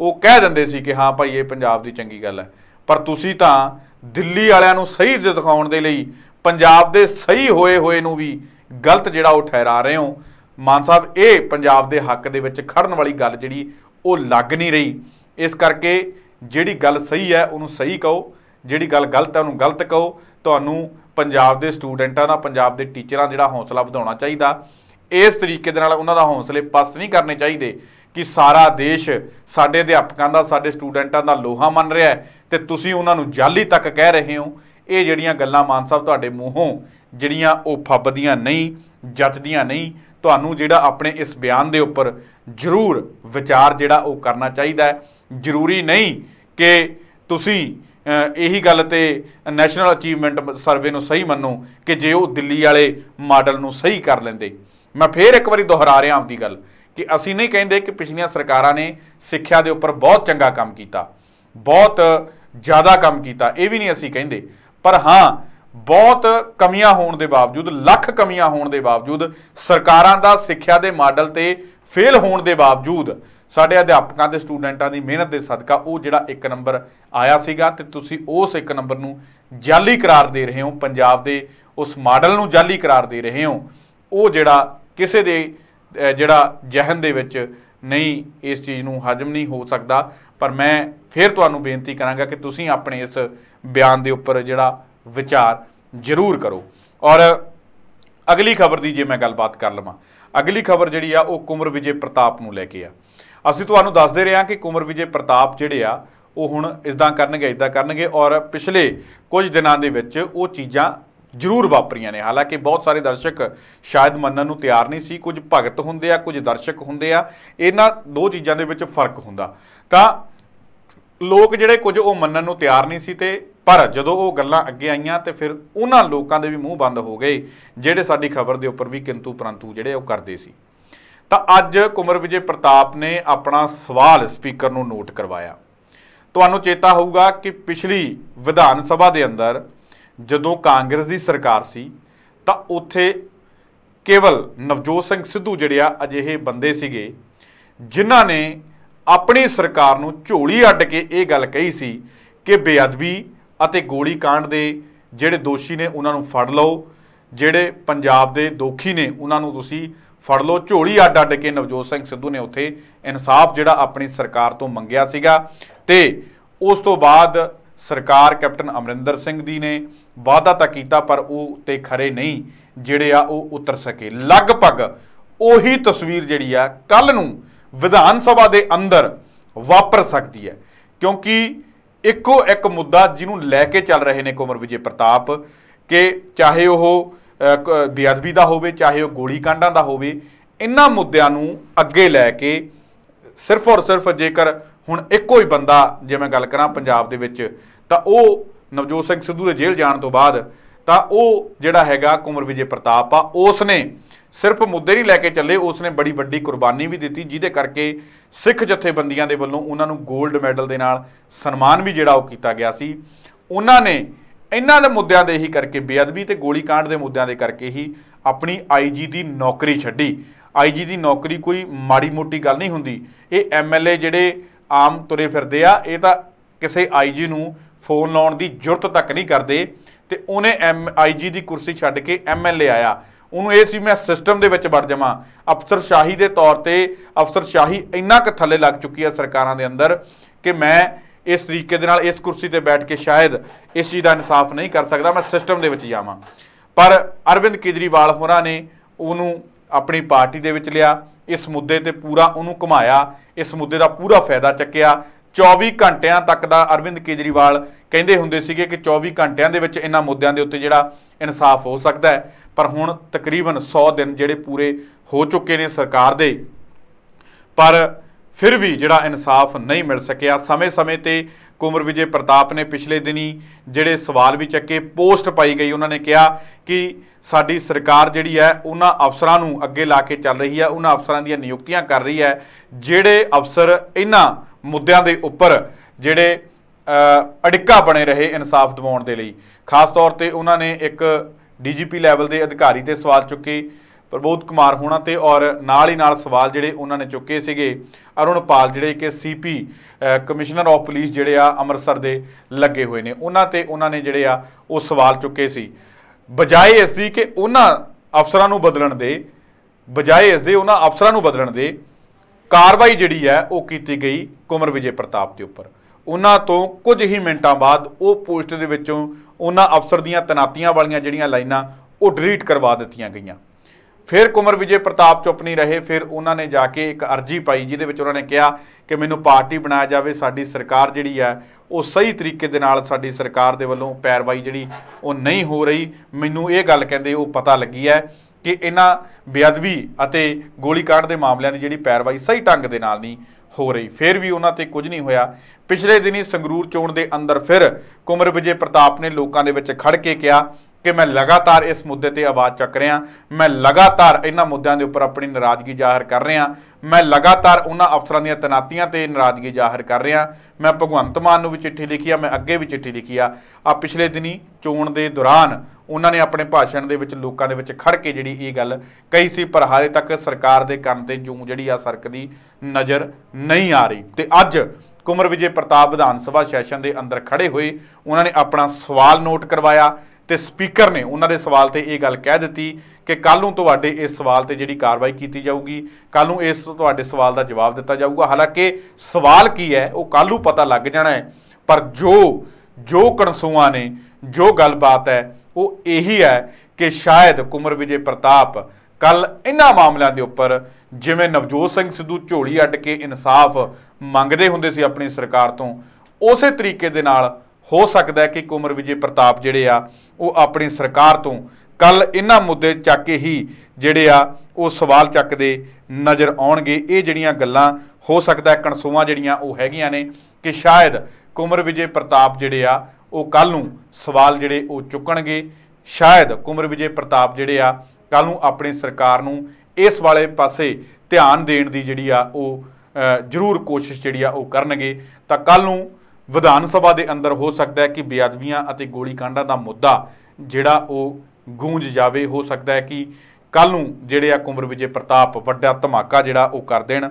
Speaker 1: ਉਹ ਕਹਿ ਦਿੰਦੇ ਸੀ ਕਿ ਹਾਂ ਭਾਈ ਇਹ ਪੰਜਾਬ ਦੀ ਚੰਗੀ ਗੱਲ ਹੈ ਪਰ ਤੁਸੀਂ ਤਾਂ ਦਿੱਲੀ ਵਾਲਿਆਂ ਨੂੰ ਸਹੀ ਦਿਖਾਉਣ ਦੇ ਲਈ ਪੰਜਾਬ ਦੇ ਸਹੀ ਹੋਏ ਹੋਏ ਨੂੰ ਵੀ ਗਲਤ ਜਿਹੜਾ ਉਹ ਠਹਿਰਾ ਰਹੇ ਹੋ ਮਾਨ ਸਾਹਿਬ ਇਹ ਪੰਜਾਬ ਦੇ ਹੱਕ ਦੇ ਵਿੱਚ ਖੜਨ ਵਾਲੀ ਗੱਲ ਜਿਹੜੀ ਉਹ ਲੱਗ ਨਹੀਂ ਰਹੀ ਇਸ ਕਰਕੇ ਜਿਹੜੀ ਗੱਲ ਸਹੀ ਹੈ ਉਹਨੂੰ ਸਹੀ ਕਹੋ ਜਿਹੜੀ ਗੱਲ ਗਲਤ ਹੈ ਉਹਨੂੰ ਗਲਤ ਕਹੋ ਤੁਹਾਨੂੰ ਪੰਜਾਬ ਦੇ ਸਟੂਡੈਂਟਾਂ ਦਾ ਪੰਜਾਬ ਦੇ ਟੀਚਰਾਂ ਜਿਹੜਾ ਹੌਸਲਾ ਵਧਾਉਣਾ ਚਾਹੀਦਾ ਇਸ ਤਰੀਕੇ ਦੇ ਨਾਲ ਉਹਨਾਂ ਦਾ ਹੌਸਲੇ ਪਸਤ ਨਹੀਂ ਕਰਨੇ ਚਾਹੀਦੇ ਕਿ ਸਾਰਾ ਦੇਸ਼ ਸਾਡੇ ਅਧਿਆਪਕਾਂ ਦਾ ਸਾਡੇ ਸਟੂਡੈਂਟਾਂ ਦਾ ਲੋਹਾ ਮੰਨ ਰਿਹਾ ਹੈ ਤੇ ਤੁਸੀਂ ਉਹਨਾਂ ਨੂੰ ਜਾਲੀ ਤੱਕ ਕਹਿ ਰਹੇ ਹੋ ਇਹ ਜਿਹੜੀਆਂ ਗੱਲਾਂ ਮਾਨ ਸਾਹਿਬ ਤੁਹਾਡੇ ਮੂੰਹੋਂ ਜਿਹੜੀਆਂ ਉਹ ਫੱਬਦੀਆਂ ਨਹੀਂ ਜੱਜਦੀਆਂ ਨਹੀਂ ਤੁਹਾਨੂੰ ਜਿਹੜਾ ਆਪਣੇ ਇਸ ਬਿਆਨ ਦੇ ਉੱਪਰ ਜ਼ਰੂਰ ਵਿਚਾਰ ਜਿਹੜਾ ਉਹ ਕਰਨਾ ਚਾਹੀਦਾ ਹੈ ਜ਼ਰੂਰੀ ਨਹੀਂ ਕਿ ਤੁਸੀਂ ਇਹੀ ਗੱਲ ਤੇ ਨੈਸ਼ਨਲ ਅਚੀਵਮੈਂਟ ਸਰਵੇ ਨੂੰ ਸਹੀ ਮੰਨੋ ਕਿ ਜੇ ਉਹ ਦਿੱਲੀ ਵਾਲੇ ਮਾਡਲ ਨੂੰ ਸਹੀ ਕਰ ਲੈਂਦੇ ਮੈਂ ਫੇਰ ਇੱਕ ਵਾਰੀ ਦੁਹਰਾ ਰਿਹਾ ਆਪਦੀ ਗੱਲ ਕਿ ਅਸੀਂ ਨਹੀਂ ਕਹਿੰਦੇ ਕਿ ਪਿਛਲੀਆਂ ਸਰਕਾਰਾਂ ਨੇ ਸਿੱਖਿਆ ਦੇ ਉੱਪਰ ਬਹੁਤ ਚੰਗਾ ਕੰਮ ਕੀਤਾ ਬਹੁਤ ਜ਼ਿਆਦਾ ਕੰਮ ਕੀਤਾ ਇਹ ਵੀ ਨਹੀਂ ਅਸੀਂ ਕਹਿੰਦੇ ਪਰ ਹਾਂ ਬਹੁਤ ਕਮੀਆਂ ਹੋਣ ਦੇ ਬਾਵਜੂਦ ਲੱਖ ਕਮੀਆਂ ਹੋਣ ਦੇ ਬਾਵਜੂਦ ਸਰਕਾਰਾਂ ਦਾ ਸਿੱਖਿਆ ਦੇ ਮਾਡਲ ਤੇ ਫੇਲ ਹੋਣ ਦੇ ਬਾਵਜੂਦ ਸਾਡੇ ਅਧਿਆਪਕਾਂ ਤੇ ਸਟੂਡੈਂਟਾਂ ਦੀ ਮਿਹਨਤ ਦੇ ਸਦਕਾ ਉਹ ਜਿਹੜਾ ਇੱਕ ਨੰਬਰ ਆਇਆ ਸੀਗਾ ਤੇ ਤੁਸੀਂ ਉਸ ਇੱਕ ਨੰਬਰ ਨੂੰ ਜਾਲੀ ਕਰਾਰ ਦੇ ਰਹੇ ਹੋ ਪੰਜਾਬ ਦੇ ਉਸ ਮਾਡਲ ਨੂੰ ਜਾਲੀ ਕਰਾਰ ਦੇ ਰਹੇ ਹੋ ਉਹ ਜਿਹੜਾ ਕਿਸੇ ਦੇ ਜਿਹੜਾ ਜਹਨ ਦੇ ਵਿੱਚ ਨਹੀਂ ਇਸ ਚੀਜ਼ ਨੂੰ ਹਜਮ ਨਹੀਂ ਹੋ ਸਕਦਾ ਪਰ ਮੈਂ ਫਿਰ ਤੁਹਾਨੂੰ ਬੇਨਤੀ ਕਰਾਂਗਾ ਕਿ ਤੁਸੀਂ ਆਪਣੇ ਇਸ ਬਿਆਨ ਦੇ ਉੱਪਰ ਜਿਹੜਾ ਵਿਚਾਰ ਜ਼ਰੂਰ ਕਰੋ ਔਰ ਅਗਲੀ ਖਬਰ ਦੀ ਜੇ ਮੈਂ ਗੱਲਬਾਤ ਕਰ ਲਵਾਂ ਅਗਲੀ ਖਬਰ ਜਿਹੜੀ ਆ ਉਹ ਕੁਮਰ ਵਿਜੇ ਪ੍ਰਤਾਪ ਨੂੰ ਲੈ ਕੇ ਆ ਅਸੀਂ ਤੁਹਾਨੂੰ ਦੱਸਦੇ ਰਹੇ ਹਾਂ ਕਿ ਕੁਮਰ ਵਿਜੇ ਪ੍ਰਤਾਪ ਜਿਹੜੇ ਆ ਉਹ ਹੁਣ ਇਦਾਂ ਕਰਨਗੇ ਇਦਾਂ ਕਰਨਗੇ ਔਰ ਪਿਛਲੇ ਕੁਝ ਦਿਨਾਂ ਦੇ ਵਿੱਚ ਉਹ ਚੀਜ਼ਾਂ ਜ਼ਰੂਰ ਵਾਪਰੀਆਂ ਨੇ ਹਾਲਾਂਕਿ ਬਹੁਤ ਸਾਰੇ ਦਰਸ਼ਕ ਸ਼ਾਇਦ ਮੰਨਣ ਨੂੰ ਤਿਆਰ ਨਹੀਂ ਸੀ ਕੁਝ ਭਗਤ ਹੁੰਦੇ ਆ ਕੁਝ ਦਰਸ਼ਕ ਹੁੰਦੇ ਆ ਇਹਨਾਂ ਦੋ ਚੀਜ਼ਾਂ ਦੇ ਵਿੱਚ ਫਰਕ ਹੁੰਦਾ ਤਾਂ ਲੋਕ ਜਿਹੜੇ ਕੁਝ ਉਹ ਮੰਨਣ ਨੂੰ ਤਿਆਰ ਨਹੀਂ ਸੀ ਤੇ ਪਰ ਜਦੋਂ ਉਹ ਗੱਲਾਂ ਅੱਗੇ ਆਈਆਂ ਤੇ ਫਿਰ ਉਹਨਾਂ ਲੋਕਾਂ ਦੇ ਵੀ ਮੂੰਹ ਬੰਦ ਹੋ ਗਏ ਜਿਹੜੇ ਸਾਡੀ ਖਬਰ ਦੇ ਉੱਪਰ ਵੀ ਕਿੰਤੂ ਪਰੰਤੂ ਜਿਹੜੇ ਉਹ ਕਰਦੇ ਸੀ ਤਾਂ ਅੱਜ ਕੁਮਰ ਵਿਜੇ ਪ੍ਰਤਾਪ ਨੇ ਆਪਣਾ ਸਵਾਲ ਸਪੀਕਰ ਨੂੰ ਨੋਟ ਕਰਵਾਇਆ ਤੁਹਾਨੂੰ ਚੇਤਾ ਹੋਊਗਾ ਕਿ ਪਿਛਲੀ ਵਿਧਾਨ ਸਭਾ ਦੇ ਅੰਦਰ ਜਦੋਂ ਕਾਂਗਰਸ ਦੀ ਸਰਕਾਰ ਸੀ ਤਾਂ ਉੱਥੇ ਕੇਵਲ ਨਵਜੋਤ ਸਿੰਘ ਸਿੱਧੂ ਜਿਹੜੇ ਆ ਅਜਿਹੇ ਬੰਦੇ ਸੀਗੇ ਜਿਨ੍ਹਾਂ ਨੇ ਆਪਣੀ ਸਰਕਾਰ ਨੂੰ ਝੋਲੀ ਅੱਡ ਕੇ ਇਹ ਗੱਲ ਕਹੀ ਸੀ ਕਿ ਬੇਅਦਬੀ ਅਤੇ ਗੋਲੀ ਕਾਂਡ ਦੇ ਜਿਹੜੇ ਦੋਸ਼ੀ ਨੇ ਉਹਨਾਂ ਨੂੰ ਫੜ ਲਓ ਜਿਹੜੇ ਪੰਜਾਬ ਦੇ ਦੋਖੀ ਨੇ ਉਹਨਾਂ ਨੂੰ ਤੁਸੀਂ ਫੜ ਲੋ ਝੋਲੀ ਅੱਡ ਅੱਡ ਕੇ ਨਵਜੋਤ ਸਿੰਘ ਸਿੱਧੂ ਨੇ ਉੱਥੇ ਇਨਸਾਫ ਜਿਹੜਾ ਆਪਣੀ ਸਰਕਾਰ ਤੋਂ ਮੰਗਿਆ ਸੀਗਾ ਤੇ ਉਸ ਤੋਂ ਬਾਅਦ ਸਰਕਾਰ ਕੈਪਟਨ ਅਮਰਿੰਦਰ ਸਿੰਘ ਦੀ ਨੇ ਵਾਅਦਾ ਤਾਂ ਕੀਤਾ ਪਰ ਉਹ ਤੇ ਖਰੇ ਨਹੀਂ ਜਿਹੜੇ ਆ ਉਹ ਉਤਰ ਸਕੇ ਲਗਭਗ ਉਹੀ ਤਸਵੀਰ ਜਿਹੜੀ ਆ ਕੱਲ ਨੂੰ ਵਿਧਾਨ ਸਭਾ ਦੇ ਅੰਦਰ ਵਾਪਰ ਸਕਦੀ ਹੈ ਕਿਉਂਕਿ ਇੱਕੋ ਇੱਕ ਮੁੱਦਾ ਜਿਹਨੂੰ ਲੈ ਕੇ ਚੱਲ ਰਹੇ ਨੇ ਕੁਮਰ ਵਿਜੇ ਪ੍ਰਤਾਪ ਕਿ ਚਾਹੇ ਉਹ ਬੇਅਦਬੀ ਦਾ ਹੋਵੇ ਚਾਹੇ ਉਹ ਗੋਲੀ ਕਾਂਡਾਂ ਦਾ ਹੋਵੇ ਇਹਨਾਂ ਮੁੱਦਿਆਂ ਨੂੰ ਅੱਗੇ ਲੈ ਕੇ ਸਿਰਫ ਔਰ ਸਿਰਫ ਜੇਕਰ ਹੁਣ ਇੱਕੋ ਹੀ ਬੰਦਾ ਜੇ ਮੈਂ ਗੱਲ ਕਰਾਂ ਪੰਜਾਬ ਦੇ ਵਿੱਚ ਤਾਂ ਉਹ ਨਵਜੋਤ ਸਿੰਘ ਸਿੱਧੂ ਦੇ ਜੇਲ੍ਹ ਜਾਣ ਤੋਂ ਬਾਅਦ ਤਾਂ ਉਹ ਜਿਹੜਾ ਹੈਗਾ ਕੁਮਰ ਵਿਜੇ ਪ੍ਰਤਾਪ ਆ ਉਸ ਨੇ ਸਿਰਫ ਮੁੱਦੇ ਨਹੀਂ ਲੈ ਕੇ ਚੱਲੇ ਉਸ ਨੇ ਬੜੀ ਵੱਡੀ ਕੁਰਬਾਨੀ ਵੀ ਦਿੱਤੀ ਜਿਹਦੇ ਕਰਕੇ ਸਿੱਖ ਜਥੇਬੰਦੀਆਂ ਦੇ ਵੱਲੋਂ ਉਹਨਾਂ ਨੂੰ 골ਡ ਮੈਡਲ ਦੇ ਨਾਲ ਸਨਮਾਨ ਵੀ ਜਿਹੜਾ ਉਹ ਕੀਤਾ ਗਿਆ ਸੀ ਉਹਨਾਂ ਨੇ ਇਹਨਾਂ ਦੇ ਮੁੱਦਿਆਂ ਦੇ ਹੀ ਕਰਕੇ ਬੇਅਦਬੀ ਤੇ ਗੋਲੀ ਕਾਂਡ ਦੇ ਮੁੱਦਿਆਂ ਦੇ ਕਰਕੇ ਹੀ ਆਪਣੀ ਆਈਜੀ ਦੀ ਨੌਕਰੀ ਛੱਡੀ ਆਈਜੀ ਦੀ ਨੌਕਰੀ ਕੋਈ ਮਾੜੀ ਮੋਟੀ ਗੱਲ ਨਹੀਂ ਹੁੰਦੀ ਇਹ ਐਮਐਲਏ ਜਿਹੜੇ ਆਮ ਤੁਰੇ ਫਿਰਦੇ ਆ ਇਹ ਤਾਂ ਕਿਸੇ ਆਈਜੀ ਨੂੰ ਫੋਨ ਲਾਉਣ ਦੀ ਜੁਰਤ ਤੱਕ ਨਹੀਂ ਕਰਦੇ ਤੇ ਉਹਨੇ ਆਈਜੀ ਦੀ ਕੁਰਸੀ ਛੱਡ ਕੇ ਐਮਐਲਏ ਆਇਆ ਉਹਨੂੰ ਇਹ ਸੀ ਮੈਂ ਸਿਸਟਮ ਦੇ ਵਿੱਚ ਵੜ ਜਾਵਾਂ ਅਫਸਰ ਸ਼ਾਹੀ ਦੇ ਤੌਰ ਤੇ ਅਫਸਰ ਸ਼ਾਹੀ ਇੰਨਾ ਕੁ ਥੱਲੇ ਲੱਗ ਚੁੱਕੀ ਹੈ ਸਰਕਾਰਾਂ ਦੇ ਅੰਦਰ ਕਿ ਮੈਂ ਇਸ ਤਰੀਕੇ ਦੇ ਨਾਲ ਇਸ ਕੁਰਸੀ ਤੇ ਬੈਠ ਕੇ ਸ਼ਾਇਦ ਇਸ ਚੀਜ਼ ਦਾ ਇਨਸਾਫ ਨਹੀਂ ਕਰ ਸਕਦਾ ਮੈਂ ਸਿਸਟਮ ਦੇ ਵਿੱਚ ਜਾਵਾਂ ਪਰ ਅਰਵਿੰਦ ਕੇਜਰੀਵਾਲ ਹੋਰਾਂ ਨੇ ਉਹਨੂੰ ਆਪਣੀ ਪਾਰਟੀ ਦੇ ਵਿੱਚ ਲਿਆ ਇਸ ਮੁੱਦੇ ਤੇ ਪੂਰਾ ਉਹਨੂੰ ਘਮਾਇਆ ਇਸ ਮੁੱਦੇ ਦਾ ਪੂਰਾ ਫਾਇਦਾ ਚੱਕਿਆ 24 ਘੰਟਿਆਂ ਤੱਕ ਦਾ ਅਰਵਿੰਦ ਕੇਜਰੀਵਾਲ ਕਹਿੰਦੇ ਹੁੰਦੇ ਸੀਗੇ ਕਿ 24 ਘੰਟਿਆਂ ਦੇ ਵਿੱਚ ਇਹਨਾਂ ਮੁੱਦਿਆਂ ਦੇ ਉੱਤੇ ਜਿਹੜਾ ਇਨਸਾਫ ਹੋ ਸਕਦਾ ਪਰ ਹੁਣ ਤਕਰੀਬਨ 100 ਦਿਨ ਜਿਹੜੇ ਪੂਰੇ ਹੋ ਚੁੱਕੇ ਨੇ ਸਰਕਾਰ ਦੇ ਪਰ ਫਿਰ ਵੀ ਜਿਹੜਾ ਇਨਸਾਫ ਨਹੀਂ ਮਿਲ ਸਕਿਆ ਸਮੇਂ-ਸਮੇਂ ਤੇ ਕੁਮਰ ਵਿਜੇ ਪ੍ਰਤਾਪ ਨੇ ਪਿਛਲੇ ਦਿਨੀ ਜਿਹੜੇ ਸਵਾਲ ਵੀ ਚੱਕੇ ਪੋਸਟ ਪਾਈ ਗਈ ਉਹਨਾਂ ਨੇ ਕਿਹਾ ਕਿ ਸਾਡੀ ਸਰਕਾਰ ਜਿਹੜੀ ਹੈ ਉਹਨਾਂ ਅਫਸਰਾਂ ਨੂੰ ਅੱਗੇ ਲਾ ਕੇ ਚੱਲ ਰਹੀ ਹੈ ਉਹਨਾਂ ਅਫਸਰਾਂ ਦੀਆਂ ਨਿਯੁਕਤੀਆਂ ਕਰ ਰਹੀ ਹੈ ਜਿਹੜੇ ਅਫਸਰ ਇਹਨਾਂ ਮੁੱਦਿਆਂ ਦੇ ਉੱਪਰ ਜਿਹੜੇ ਅੜਿੱਕਾ ਬਣੇ ਰਹੇ ਇਨਸਾਫ ਦਿਵਾਉਣ ਦੇ ਲਈ ਖਾਸ ਤੌਰ ਤੇ ਉਹਨਾਂ ਨੇ ਇੱਕ ਡੀਜੀਪੀ ਲੈਵਲ ਦੇ ਅਧਿਕਾਰੀ ਤੇ ਸਵਾਲ ਚੁੱਕੇ ਪ੍ਰਬੋਧ ਕੁਮਾਰ ਹੋਣਾ ਤੇ ਔਰ ਨਾਲ ਹੀ ਨਾਲ ਸਵਾਲ ਜਿਹੜੇ ਉਹਨਾਂ ਨੇ ਚੁੱਕੇ ਸੀਗੇ ਅਰੁਣਪਾਲ ਜਿਹੜੇ ਕਿ ਸੀਪੀ ਕਮਿਸ਼ਨਰ ਆਫ ਪੁਲਿਸ ਜਿਹੜੇ ਆ ਅੰਮ੍ਰਿਤਸਰ ਦੇ ਲੱਗੇ ਹੋਏ ਨੇ ਉਹਨਾਂ ਤੇ ਉਹਨਾਂ ਨੇ ਜਿਹੜੇ ਆ ਉਹ ਸਵਾਲ ਚੁੱਕੇ ਸੀ ਬਜਾਏ ਇਸ ਦੀ ਕਿ ਉਹਨਾਂ ਅਫਸਰਾਂ ਨੂੰ ਬਦਲਣ ਦੇ ਬਜਾਏ ਇਸ ਦੇ ਉਹਨਾਂ ਅਫਸਰਾਂ ਨੂੰ ਬਦਲਣ ਦੇ ਕਾਰਵਾਈ ਜਿਹੜੀ ਹੈ ਉਹ ਕੀਤੀ ਗਈ ਕੁਮਰ ਵਿਜੇ ਪ੍ਰਤਾਪ ਦੇ ਉੱਪਰ ਉਹਨਾਂ ਤੋਂ ਕੁਝ ਹੀ ਮਿੰਟਾਂ ਬਾਅਦ ਉਹ ਪੋਸਟ ਦੇ ਵਿੱਚੋਂ ਉਹਨਾਂ ਅਫਸਰ ਦੀਆਂ ਤਨਾਤੀਆਂ ਵਾਲੀਆਂ ਜਿਹੜੀਆਂ ਲਾਈਨਾਂ ਉਹ ਡਿਲੀਟ ਕਰਵਾ ਦਿੱਤੀਆਂ ਗਈਆਂ ਫਿਰ ਕੁਮਰ ਵਿਜੇ ਪ੍ਰਤਾਪ ਚੁੱਪ ਨਹੀਂ ਰਹੇ ਫਿਰ ਉਹਨਾਂ ਨੇ ਜਾ ਕੇ ਇੱਕ ਅਰਜੀ ਪਾਈ ਜਿਹਦੇ ਵਿੱਚ ਉਹਨਾਂ ਨੇ ਕਿਹਾ ਕਿ ਮੈਨੂੰ ਪਾਰਟੀ ਬਣਾਇਆ ਜਾਵੇ ਸਾਡੀ ਸਰਕਾਰ ਜਿਹੜੀ ਹੈ ਉਹ ਸਹੀ ਤਰੀਕੇ ਦੇ ਨਾਲ ਸਾਡੀ ਸਰਕਾਰ ਦੇ ਵੱਲੋਂ ਪੈਰਵਾਈ ਜਿਹੜੀ ਉਹ ਨਹੀਂ ਹੋ ਰਹੀ ਮੈਨੂੰ ਇਹ ਗੱਲ ਕਹਿੰਦੇ ਉਹ ਪਤਾ ਲੱਗੀ ਹੈ ਕਿ ਇਹਨਾਂ ਬੇਅਦਬੀ ਅਤੇ ਗੋਲੀਕਾਂਡ ਦੇ ਮਾਮਲਿਆਂ ਦੀ ਜਿਹੜੀ ਪੈਰਵਾਈ ਸਹੀ ਢੰਗ ਦੇ ਨਾਲ ਨਹੀਂ ਹੋ ਰਹੀ ਫਿਰ ਵੀ ਉਹਨਾਂ ਤੇ ਕੁਝ ਨਹੀਂ ਹੋਇਆ ਪਿਛਲੇ ਦਿਨੀ ਸੰਗਰੂਰ ਚੋਣ ਦੇ ਅੰਦਰ ਫਿਰ ਕੁਮਰ ਵਿਜੇ ਪ੍ਰਤਾਪ ਨੇ ਲੋਕਾਂ ਦੇ ਵਿੱਚ ਖੜ ਕੇ ਕਿਹਾ ਕਿ ਮੈਂ ਲਗਾਤਾਰ ਇਸ ਮੁੱਦੇ ਤੇ ਆਵਾਜ਼ ਚੱਕ ਰਿਹਾ ਮੈਂ ਲਗਾਤਾਰ ਇਹਨਾਂ ਮੁੱਦਿਆਂ ਦੇ ਉੱਪਰ ਆਪਣੀ ਨਾਰਾਜ਼ਗੀ ਜ਼ਾਹਰ ਕਰ ਰਿਹਾ ਮੈਂ ਲਗਾਤਾਰ ਉਹਨਾਂ ਅਫਸਰਾਂ ਦੀਆਂ ਤਨਾਤੀਆਂ ਤੇ ਨਾਰਾਜ਼ਗੀ ਜ਼ਾਹਰ ਕਰ ਰਿਹਾ ਮੈਂ ਭਗਵੰਤ ਮਾਨ ਨੂੰ ਵੀ ਚਿੱਠੀ ਲਿਖੀ ਆ ਮੈਂ ਅੱਗੇ ਵੀ ਚਿੱਠੀ ਲਿਖੀ ਆ ਆ ਪਿਛਲੇ ਦਿਨੀ ਚੋਣ ਦੇ ਦੌਰਾਨ ਉਹਨਾਂ ਨੇ ਆਪਣੇ ਭਾਸ਼ਣ ਦੇ ਵਿੱਚ ਲੋਕਾਂ ਦੇ ਵਿੱਚ ਖੜ ਕੇ ਜਿਹੜੀ ਇਹ ਗੱਲ ਕਹੀ ਸੀ ਪਰ ਹਾਲੇ ਤੱਕ ਸਰਕਾਰ ਦੇ ਕੰਨ ਤੇ ਜੂ ਜਿਹੜੀ ਆ ਸਰਕਦੀ ਨਜ਼ਰ ਨਹੀਂ ਆ ਰਹੀ ਤੇ ਅੱਜ ਕੁਮਰ ਵਿਜੇ ਪ੍ਰਤਾਪ ਵਿਧਾਨ ਸਭਾ ਸੈਸ਼ਨ ਦੇ ਅੰਦਰ ਖੜੇ ਹੋਏ ਉਹਨਾਂ ਨੇ ਆਪਣਾ ਸਵਾਲ ਨੋਟ ਕਰਵਾਇਆ ਤੇ ਸਪੀਕਰ ਨੇ ਉਹਨਾਂ ਦੇ ਸਵਾਲ ਤੇ ਇਹ ਗੱਲ ਕਹਿ ਦਿੱਤੀ ਕਿ ਕੱਲ ਨੂੰ ਤੁਹਾਡੇ ਇਸ ਸਵਾਲ ਤੇ ਜਿਹੜੀ ਕਾਰਵਾਈ ਕੀਤੀ ਜਾਊਗੀ ਕੱਲ ਨੂੰ ਇਸ ਤੁਹਾਡੇ ਸਵਾਲ ਦਾ ਜਵਾਬ ਦਿੱਤਾ ਜਾਊਗਾ ਹਾਲਾਂਕਿ ਸਵਾਲ ਕੀ ਹੈ ਉਹ ਕੱਲ ਨੂੰ ਪਤਾ ਲੱਗ ਜਾਣਾ ਹੈ ਪਰ ਜੋ ਜੋ ਕਣਸੂਆਂ ਨੇ ਜੋ ਗੱਲਬਾਤ ਹੈ ਉਹ ਇਹੀ ਹੈ ਕਿ ਸ਼ਾਇਦ ਕੁਮਰ ਵਿਜੇ ਪ੍ਰਤਾਪ ਕੱਲ ਇਹਨਾਂ ਮਾਮਲਿਆਂ ਦੇ ਉੱਪਰ ਜਿਵੇਂ ਨਵਜੋਤ ਸਿੰਘ ਸਿੱਧੂ ਝੋਲੀ ਅੱਡ ਕੇ ਇਨਸਾਫ ਮੰਗਦੇ ਹੁੰਦੇ ਸੀ ਆਪਣੀ ਸਰਕਾਰ ਤੋਂ ਉਸੇ ਤਰੀਕੇ ਦੇ ਨਾਲ ਹੋ ਸਕਦਾ ਹੈ ਕਿ ਕੁਮਰ ਵਿਜੇ ਪ੍ਰਤਾਪ ਜਿਹੜੇ ਆ ਉਹ ਆਪਣੀ ਸਰਕਾਰ ਤੋਂ ਕੱਲ ਇਹਨਾਂ ਮੁੱਦੇ ਚੱਕ ਕੇ ਹੀ ਜਿਹੜੇ ਆ ਉਹ ਸਵਾਲ ਚੱਕਦੇ ਨਜ਼ਰ ਆਉਣਗੇ ਇਹ ਜਿਹੜੀਆਂ ਗੱਲਾਂ ਹੋ ਸਕਦਾ ਕਣਸੂਆਂ ਜਿਹੜੀਆਂ ਉਹ ਹੈਗੀਆਂ ਨੇ ਕਿ ਸ਼ਾਇਦ ਕੁਮਰ ਵਿਜੇ ਪ੍ਰਤਾਪ ਜਿਹੜੇ ਆ ਉਹ ਕੱਲ ਨੂੰ ਸਵਾਲ ਜਿਹੜੇ ਉਹ ਚੁੱਕਣਗੇ ਸ਼ਾਇਦ ਕੁਮਰ ਵਿਜੇ ਪ੍ਰਤਾਪ ਜਿਹੜੇ ਆ ਕੱਲ ਨੂੰ ਆਪਣੀ ਸਰਕਾਰ ਨੂੰ ਇਸ ਵਾਲੇ ਪਾਸੇ ਧਿਆਨ ਦੇਣ ਦੀ ਜਿਹੜੀ ਆ ਉਹ ਜ਼ਰੂਰ ਕੋਸ਼ਿਸ਼ ਜਿਹੜੀ ਆ ਉਹ ਕਰਨਗੇ ਤਾਂ ਕੱਲ ਨੂੰ ਵਿਧਾਨ ਸਭਾ ਦੇ ਅੰਦਰ ਹੋ ਸਕਦਾ ਹੈ ਕਿ ਬੇਅਦਬੀਆਂ ਅਤੇ ਗੋਲੀਕਾਂਡਾਂ ਦਾ ਮੁੱਦਾ ਜਿਹੜਾ ਉਹ ਗੂੰਜ ਜਾਵੇ ਹੋ ਸਕਦਾ ਹੈ ਕਿ ਕੱਲ ਨੂੰ ਜਿਹੜੇ ਆ ਕੁੰਬਰ ਵਿਜੇ ਪ੍ਰਤਾਪ ਵੱਡਾ ਧਮਾਕਾ ਜਿਹੜਾ ਉਹ ਕਰ ਦੇਣ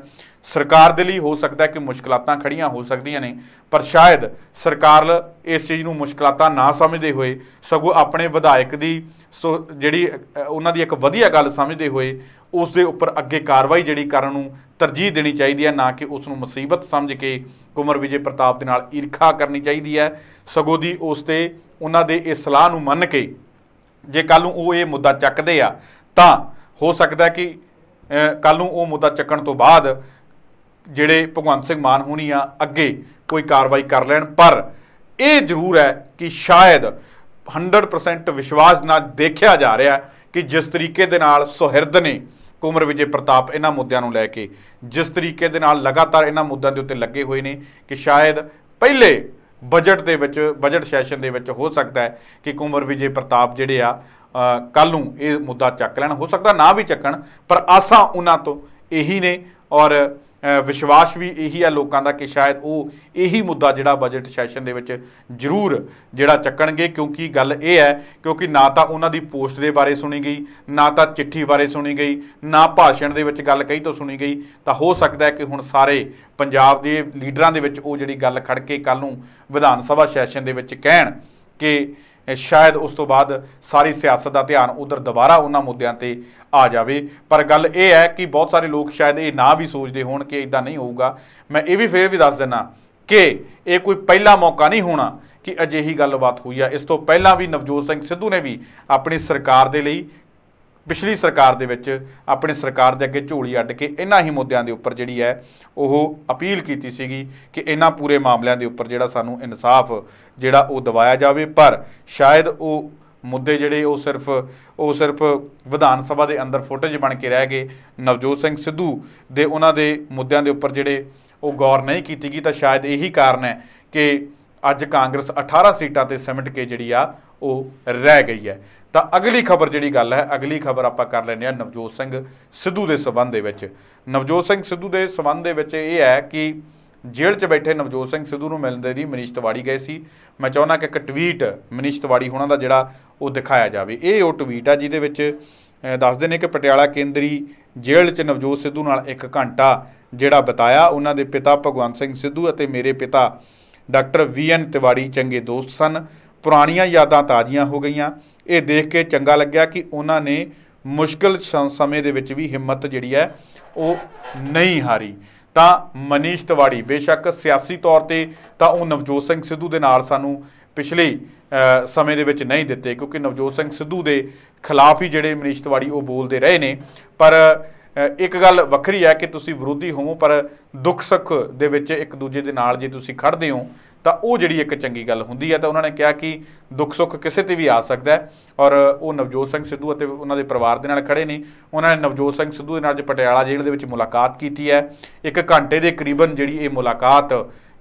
Speaker 1: ਸਰਕਾਰ ਦੇ ਲਈ ਹੋ ਸਕਦਾ ਹੈ ਕਿ ਮੁਸ਼ਕਲਾਂ ਖੜੀਆਂ ਹੋ ਸਕਦੀਆਂ ਨੇ ਪਰ ਸ਼ਾਇਦ ਸਰਕਾਰ ਇਸ ਚੀਜ਼ ਨੂੰ ਮੁਸ਼ਕਲਾਂ ਨਾ ਸਮਝਦੇ ਹੋਏ ਸਗੋਂ ਆਪਣੇ ਵਿਧਾਇਕ ਦੀ ਜਿਹੜੀ ਉਹਨਾਂ ਦੀ ਇੱਕ ਵਧੀਆ ਗੱਲ ਸਮਝਦੇ ਹੋਏ ਉਸ ਦੇ ਉੱਪਰ ਅੱਗੇ ਕਾਰਵਾਈ ਜਿਹੜੀ ਕਰਨ ਨੂੰ ਤਰਜੀਹ ਦੇਣੀ ਚਾਹੀਦੀ ਹੈ ਨਾ ਕਿ ਉਸ ਨੂੰ ਮੁਸੀਬਤ ਸਮਝ ਕੇ ਕੁਮਰ ਵਿਜੇ ਪ੍ਰਤਾਪ ਦੇ ਨਾਲ ਈਰਖਾ ਕਰਨੀ ਚਾਹੀਦੀ ਹੈ ਸਗੋਦੀ ਦੀ ਉਸ ਤੇ ਉਹਨਾਂ ਦੇ ਇਸ ਸਲਾਹ ਨੂੰ ਮੰਨ ਕੇ ਜੇ ਕੱਲ ਨੂੰ ਉਹ ਇਹ ਮੁੱਦਾ ਚੱਕਦੇ ਆ ਤਾਂ ਹੋ ਸਕਦਾ ਕਿ ਕੱਲ ਨੂੰ ਉਹ ਮੁੱਦਾ ਚੱਕਣ ਤੋਂ ਬਾਅਦ ਜਿਹੜੇ ਭਗਵੰਤ ਸਿੰਘ ਮਾਨ ਹੋਣੀ ਆ ਅੱਗੇ ਕੋਈ ਕਾਰਵਾਈ ਕਰ ਲੈਣ ਪਰ ਇਹ ਜ਼ਰੂਰ ਹੈ ਕਿ ਸ਼ਾਇਦ 100% ਵਿਸ਼ਵਾਸ ਨਾਲ ਦੇਖਿਆ ਜਾ ਰਿਹਾ ਕਿ ਜਿਸ ਤਰੀਕੇ ਦੇ ਨਾਲ ਸੁਹਿਰਦ ਨੇ ਕੁਮਰ ਵਿਜੇ ਪ੍ਰਤਾਪ ਇਹਨਾਂ ਮੁੱਦਿਆਂ ਨੂੰ ਲੈ ਕੇ ਜਿਸ ਤਰੀਕੇ ਦੇ ਨਾਲ ਲਗਾਤਾਰ ਇਹਨਾਂ ਮੁੱਦਿਆਂ ਦੇ ਉੱਤੇ ਲੱਗੇ ਹੋਏ ਨੇ ਕਿ ਸ਼ਾਇਦ ਪਹਿਲੇ ਬਜਟ ਦੇ ਵਿੱਚ ਬਜਟ ਸੈਸ਼ਨ ਦੇ ਵਿੱਚ ਹੋ ਸਕਦਾ ਹੈ ਕਿ ਕੁਮਰ ਵਿਜੇ ਪ੍ਰਤਾਪ ਜਿਹੜੇ ਆ ਕੱਲ ਨੂੰ ਇਹ ਮੁੱਦਾ ਚੱਕ ਲੈਣ ਹੋ ਸਕਦਾ ਨਾ ਵੀ ਚੱਕਣ ਪਰ ਆਸਾਂ ਉਹਨਾਂ ਤੋਂ ਇਹੀ ਨੇ ਔਰ ਵਿਸ਼ਵਾਸ ਵੀ ਇਹੀ ਆ ਲੋਕਾਂ ਦਾ ਕਿ ਸ਼ਾਇਦ ਉਹ ਇਹੀ ਮੁੱਦਾ ਜਿਹੜਾ ਬਜਟ ਸੈਸ਼ਨ ਦੇ ਵਿੱਚ ਜ਼ਰੂਰ ਜਿਹੜਾ ਚੱਕਣਗੇ ਕਿਉਂਕਿ ਗੱਲ ਇਹ ਹੈ ਕਿਉਂਕਿ ਨਾ ਤਾਂ ਉਹਨਾਂ ਦੀ ਪੋਸਟ ਦੇ ਬਾਰੇ ਸੁਣੀ ਗਈ ਨਾ ਤਾਂ ਚਿੱਠੀ ਬਾਰੇ ਸੁਣੀ ਗਈ ਨਾ ਭਾਸ਼ਣ ਦੇ ਵਿੱਚ ਗੱਲ ਕਹੀ ਤੋਂ ਸੁਣੀ ਗਈ ਤਾਂ ਹੋ ਸਕਦਾ ਹੈ ਕਿ ਹੁਣ ਸਾਰੇ ਪੰਜਾਬ ਦੇ ਲੀਡਰਾਂ ਦੇ ਵਿੱਚ ਉਹ ਜਿਹੜੀ ਗੱਲ ਖੜ ਕੇ ਕੱਲ ਨੂੰ ਵਿਧਾਨ ਸਭਾ ਸੈਸ਼ਨ ਦੇ ਵਿੱਚ ਕਹਿਣ ਕਿ ਸ਼ਾਇਦ ਉਸ ਤੋਂ ਬਾਅਦ ਸਾਰੀ ਸਿਆਸਤ ਦਾ ਧਿਆਨ ਉਧਰ ਦੁਬਾਰਾ ਉਹਨਾਂ ਮੁੱਦਿਆਂ ਤੇ ਆ ਜਾਵੇ ਪਰ ਗੱਲ ਇਹ ਹੈ ਕਿ ਬਹੁਤ ਸਾਰੇ ਲੋਕ ਸ਼ਾਇਦ ਇਹ ਨਾ ਵੀ ਸੋਚਦੇ ਹੋਣ ਕਿ ਇਦਾਂ ਨਹੀਂ ਹੋਊਗਾ ਮੈਂ ਇਹ ਵੀ ਫੇਰ ਵੀ ਦੱਸ ਦਿੰਨਾ ਕਿ ਇਹ ਕੋਈ ਪਹਿਲਾ ਮੌਕਾ ਨਹੀਂ ਹੋਣਾ ਕਿ ਅਜਿਹੀ ਗੱਲਬਾਤ ਹੋਈ ਆ ਇਸ ਤੋਂ ਪਹਿਲਾਂ ਵੀ ਨਵਜੋਤ ਸਿੰਘ ਸਿੱਧੂ ਨੇ ਵੀ ਆਪਣੀ ਸਰਕਾਰ ਦੇ ਲਈ ਪਿਛਲੀ ਸਰਕਾਰ ਦੇ ਵਿੱਚ ਆਪਣੀ ਸਰਕਾਰ ਦੇ ਅੱਗੇ ਝੋਲੀ ਅੱਡ ਕੇ ਇਹਨਾਂ ਹੀ ਮੁੱਦਿਆਂ ਦੇ ਉੱਪਰ ਜਿਹੜੀ ਹੈ ਉਹ ਅਪੀਲ ਕੀਤੀ ਸੀਗੀ ਕਿ ਇਹਨਾਂ ਪੂਰੇ ਮਾਮਲਿਆਂ ਦੇ ਉੱਪਰ ਜਿਹੜਾ ਸਾਨੂੰ ਇਨਸਾਫ ਜਿਹੜਾ ਉਹ ਦਿਵਾਇਆ ਜਾਵੇ ਪਰ ਸ਼ਾਇਦ ਉਹ ਮੁੱਦੇ ਜਿਹੜੇ ਉਹ ਸਿਰਫ ਉਹ ਸਿਰਫ ਵਿਧਾਨ ਸਭਾ ਦੇ ਅੰਦਰ ਫੁਟੇਜ ਬਣ ਕੇ ਰਹਿ ਗਏ ਨਵਜੋਤ ਸਿੰਘ ਸਿੱਧੂ ਦੇ ਉਹਨਾਂ ਦੇ ਮੁੱਦਿਆਂ ਦੇ ਉੱਪਰ ਜਿਹੜੇ ਉਹ ਗੌਰ ਨਹੀਂ ਕੀਤੀ ਗਈ ਤਾਂ ਸ਼ਾਇਦ ਇਹੀ ਕਾਰਨ ਹੈ ਕਿ ਅੱਜ ਕਾਂਗਰਸ 18 ਸੀਟਾਂ ਤੇ ਸਿਮਟ ਕੇ ਜਿਹੜੀ ਆ ਉਹ ਰਹਿ ਗਈ ਹੈ ਤਾਂ ਅਗਲੀ ਖਬਰ ਜਿਹੜੀ ਗੱਲ ਹੈ ਅਗਲੀ ਖਬਰ ਆਪਾਂ ਕਰ ਲੈਨੇ ਆ ਨਵਜੋਤ ਸਿੰਘ ਸਿੱਧੂ ਦੇ ਸਬੰਧ ਦੇ ਵਿੱਚ ਨਵਜੋਤ ਸਿੰਘ ਸਿੱਧੂ ਦੇ ਸਬੰਧ ਦੇ ਵਿੱਚ ਇਹ ਹੈ ਕਿ ਜੇਲ੍ਹ 'ਚ ਬੈਠੇ ਨਵਜੋਤ ਸਿੰਘ ਸਿੱਧੂ ਨੂੰ ਮਿਲਣ ਦੇ ਲਈ ਮਨੀਸ਼ ਤਿਵਾੜੀ ਗਏ ਸੀ ਮੈਂ ਚਾਹੁੰਦਾ ਕਿ ਇੱਕ ਟਵੀਟ ਮਨੀਸ਼ ਤਿਵਾੜੀ ਹੋਣਾ ਦਾ ਜਿਹੜਾ ਉਹ ਦਿਖਾਇਆ ਜਾਵੇ ਇਹ ਉਹ ਟਵੀਟ ਆ ਜਿਹਦੇ ਵਿੱਚ ਦੱਸਦੇ ਨੇ ਕਿ ਪਟਿਆਲਾ ਕੇਂਦਰੀ ਜੇਲ੍ਹ 'ਚ ਨਵਜੋਤ ਸਿੱਧੂ ਨਾਲ 1 ਘੰਟਾ ਜਿਹੜਾ ਬਿਤਾਇਆ ਉਹਨਾਂ ਦੇ ਪਿਤਾ ਭਗਵੰਤ ਸਿੰਘ ਸਿੱਧੂ ਅਤੇ ਮੇਰੇ ਪਿਤਾ ਡਾਕਟਰ ਵੀ ਐਨ ਤਿਵਾੜੀ ਚੰਗੇ ਦੋਸਤ ਸਨ ਪੁਰਾਣੀਆਂ ਯਾਦਾਂ ਤਾਜ਼ੀਆਂ ਹੋ ਗਈਆਂ ਇਹ ਦੇਖ ਕੇ ਚੰਗਾ ਲੱਗਿਆ ਕਿ ਉਹਨਾਂ ਨੇ ਮੁਸ਼ਕਲ ਸਮੇਂ ਦੇ ਵਿੱਚ ਵੀ ਹਿੰਮਤ ਜਿਹੜੀ ਹੈ ਉਹ ਨਹੀਂ ਹਾਰੀ ਤਾਂ ਮਨੀਸ਼ ਤਿਵਾੜੀ ਬੇਸ਼ੱਕ ਸਿਆਸੀ ਤੌਰ ਤੇ ਤਾਂ ਉਹ ਨਵਜੋਤ ਸਿੰਘ ਸਿੱਧੂ ਦੇ ਨਾਲ ਸਾਨੂੰ ਪਿਛਲੇ ਸਮੇਂ ਦੇ ਵਿੱਚ ਨਹੀਂ ਦਿੱਤੇ ਕਿਉਂਕਿ ਨਵਜੋਤ ਸਿੰਘ ਸਿੱਧੂ ਦੇ ਖਿਲਾਫ ਹੀ ਜਿਹੜੇ ਮਨੀਸ਼ ਤਿਵਾੜੀ ਉਹ ਬੋਲਦੇ ਰਹੇ ਨੇ ਪਰ ਇੱਕ ਗੱਲ ਵੱਖਰੀ ਹੈ ਕਿ ਤੁਸੀਂ ਵਿਰੋਧੀ ਹੋਵੋ ਪਰ ਦੁੱਖ ਸੁੱਖ ਦੇ ਵਿੱਚ ਇੱਕ ਦੂਜੇ ਦੇ ਨਾਲ ਜੇ ਤੁਸੀਂ ਖੜਦੇ ਹੋ ਤਾਂ ਉਹ ਜਿਹੜੀ ਇੱਕ ਚੰਗੀ ਗੱਲ ਹੁੰਦੀ ਹੈ ਤਾਂ ਉਹਨਾਂ ਨੇ ਕਿਹਾ ਕਿ ਦੁੱਖ ਸੁੱਖ ਕਿਸੇ ਤੇ ਵੀ ਆ ਸਕਦਾ ਹੈ ਔਰ ਉਹ ਨਵਜੋਤ ਸਿੰਘ ਸਿੱਧੂ ਅਤੇ ਉਹਨਾਂ ਦੇ ਪਰਿਵਾਰ ਦੇ ਨਾਲ ਖੜੇ ਨੇ ਉਹਨਾਂ ਨੇ ਨਵਜੋਤ ਸਿੰਘ ਸਿੱਧੂ ਦੇ ਨਾਲ ਅੱਜ ਪਟਿਆਲਾ ਜੇਲ੍ਹ ਦੇ ਵਿੱਚ ਮੁਲਾਕਾਤ ਕੀਤੀ ਹੈ ਇੱਕ ਘੰਟੇ ਦੇ ਕਰੀਬਨ ਜਿਹੜੀ ਇਹ ਮੁਲਾਕਾਤ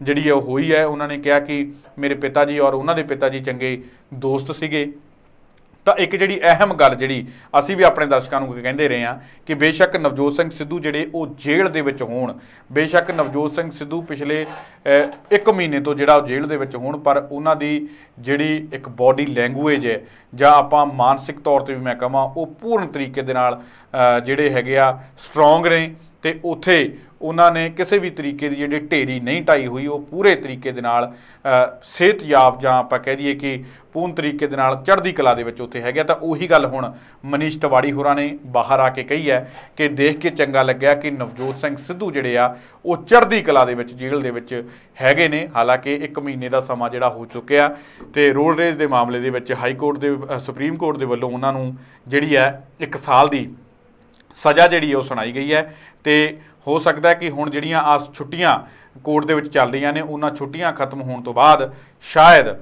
Speaker 1: ਜਿਹੜੀ ਉਹ ਹੋਈ ਹੈ ਉਹਨਾਂ ਨੇ ਕਿਹਾ ਕਿ ਮੇਰੇ ਪਿਤਾ ਜੀ ਔਰ ਉਹਨਾਂ ਦੇ ਪਿਤਾ ਜੀ ਚੰਗੇ ਦੋਸਤ ਸੀਗੇ ਤਾਂ ਇੱਕ ਜਿਹੜੀ ਅਹਿਮ ਗੱਲ ਜਿਹੜੀ ਅਸੀਂ ਵੀ ਆਪਣੇ ਦਰਸ਼ਕਾਂ ਨੂੰ ਕਹਿੰਦੇ ਰਹੇ ਹਾਂ ਕਿ ਬੇਸ਼ੱਕ ਨਵਜੋਤ ਸਿੰਘ ਸਿੱਧੂ ਜਿਹੜੇ ਉਹ ਜੇਲ੍ਹ ਦੇ ਵਿੱਚ ਹੋਣ ਬੇਸ਼ੱਕ ਨਵਜੋਤ ਸਿੰਘ ਸਿੱਧੂ ਪਿਛਲੇ 1 ਮਹੀਨੇ ਤੋਂ ਜਿਹੜਾ ਉਹ ਜੇਲ੍ਹ ਦੇ ਵਿੱਚ ਹੋਣ ਪਰ ਉਹਨਾਂ ਦੀ ਜਿਹੜੀ ਇੱਕ ਬਾਡੀ ਲੈਂਗੁਏਜ ਹੈ ਜਾਂ ਆਪਾਂ ਮਾਨਸਿਕ ਤੌਰ ਤੇ ਵੀ ਮੈਂ ਕਹਾਂ ਉਹ ਪੂਰਨ ਤਰੀਕੇ ਦੇ ਨਾਲ ਜਿਹੜੇ ਹੈਗੇ ਆ ਸਟਰੋਂਗ ਨੇ ਤੇ ਉਥੇ ਉਹਨਾਂ ਨੇ ਕਿਸੇ ਵੀ ਤਰੀਕੇ ਦੀ ਜਿਹੜੀ ਢੇਰੀ ਨਹੀਂ ਟਾਈ ਹੋਈ ਉਹ ਪੂਰੇ ਤਰੀਕੇ ਦੇ ਨਾਲ ਸਿਹਤਯਾਬ ਜਾਂ ਆਪਾਂ ਕਹਿ ਦਈਏ ਕਿ ਪੂਰਨ ਤਰੀਕੇ ਦੇ ਨਾਲ ਚੜ੍ਹਦੀ ਕਲਾ ਦੇ ਵਿੱਚ ਉੱਥੇ ਹੈਗਾ ਤਾਂ ਉਹੀ ਗੱਲ ਹੁਣ ਮਨੀਸ਼ ਤਿਵਾੜੀ ਹੋਰਾਂ ਨੇ ਬਾਹਰ ਆ ਕੇ ਕਹੀ ਹੈ ਕਿ ਦੇਖ ਕੇ ਚੰਗਾ ਲੱਗਿਆ ਕਿ ਨਵਜੋਤ ਸਿੰਘ ਸਿੱਧੂ ਜਿਹੜੇ ਆ ਉਹ ਚੜ੍ਹਦੀ ਕਲਾ ਦੇ ਵਿੱਚ ਜੇਲ੍ਹ ਦੇ ਵਿੱਚ ਹੈਗੇ ਨੇ ਹਾਲਾਂਕਿ 1 ਮਹੀਨੇ ਦਾ ਸਮਾਂ ਜਿਹੜਾ ਹੋ ਚੁੱਕਿਆ ਤੇ ਰੋਡ ਰੇਜ ਦੇ ਮਾਮਲੇ ਦੇ ਵਿੱਚ ਹਾਈ ਕੋਰਟ ਦੇ ਸੁਪਰੀਮ ਕੋਰਟ ਦੇ ਵੱਲੋਂ ਉਹਨਾਂ ਨੂੰ ਜਿਹੜੀ ਹੈ 1 ਸਾਲ ਦੀ ਸਜ਼ਾ ਜਿਹੜੀ ਉਹ ਸੁਣਾਈ ਗਈ ਹੈ ਤੇ ਹੋ ਸਕਦਾ ਕਿ ਹੁਣ ਜਿਹੜੀਆਂ ਆ ਛੁੱਟੀਆਂ ਕੋਰਟ ਦੇ ਵਿੱਚ ਚੱਲ ਰਹੀਆਂ ਨੇ ਉਹਨਾਂ ਛੁੱਟੀਆਂ ਖਤਮ ਹੋਣ ਤੋਂ ਬਾਅਦ ਸ਼ਾਇਦ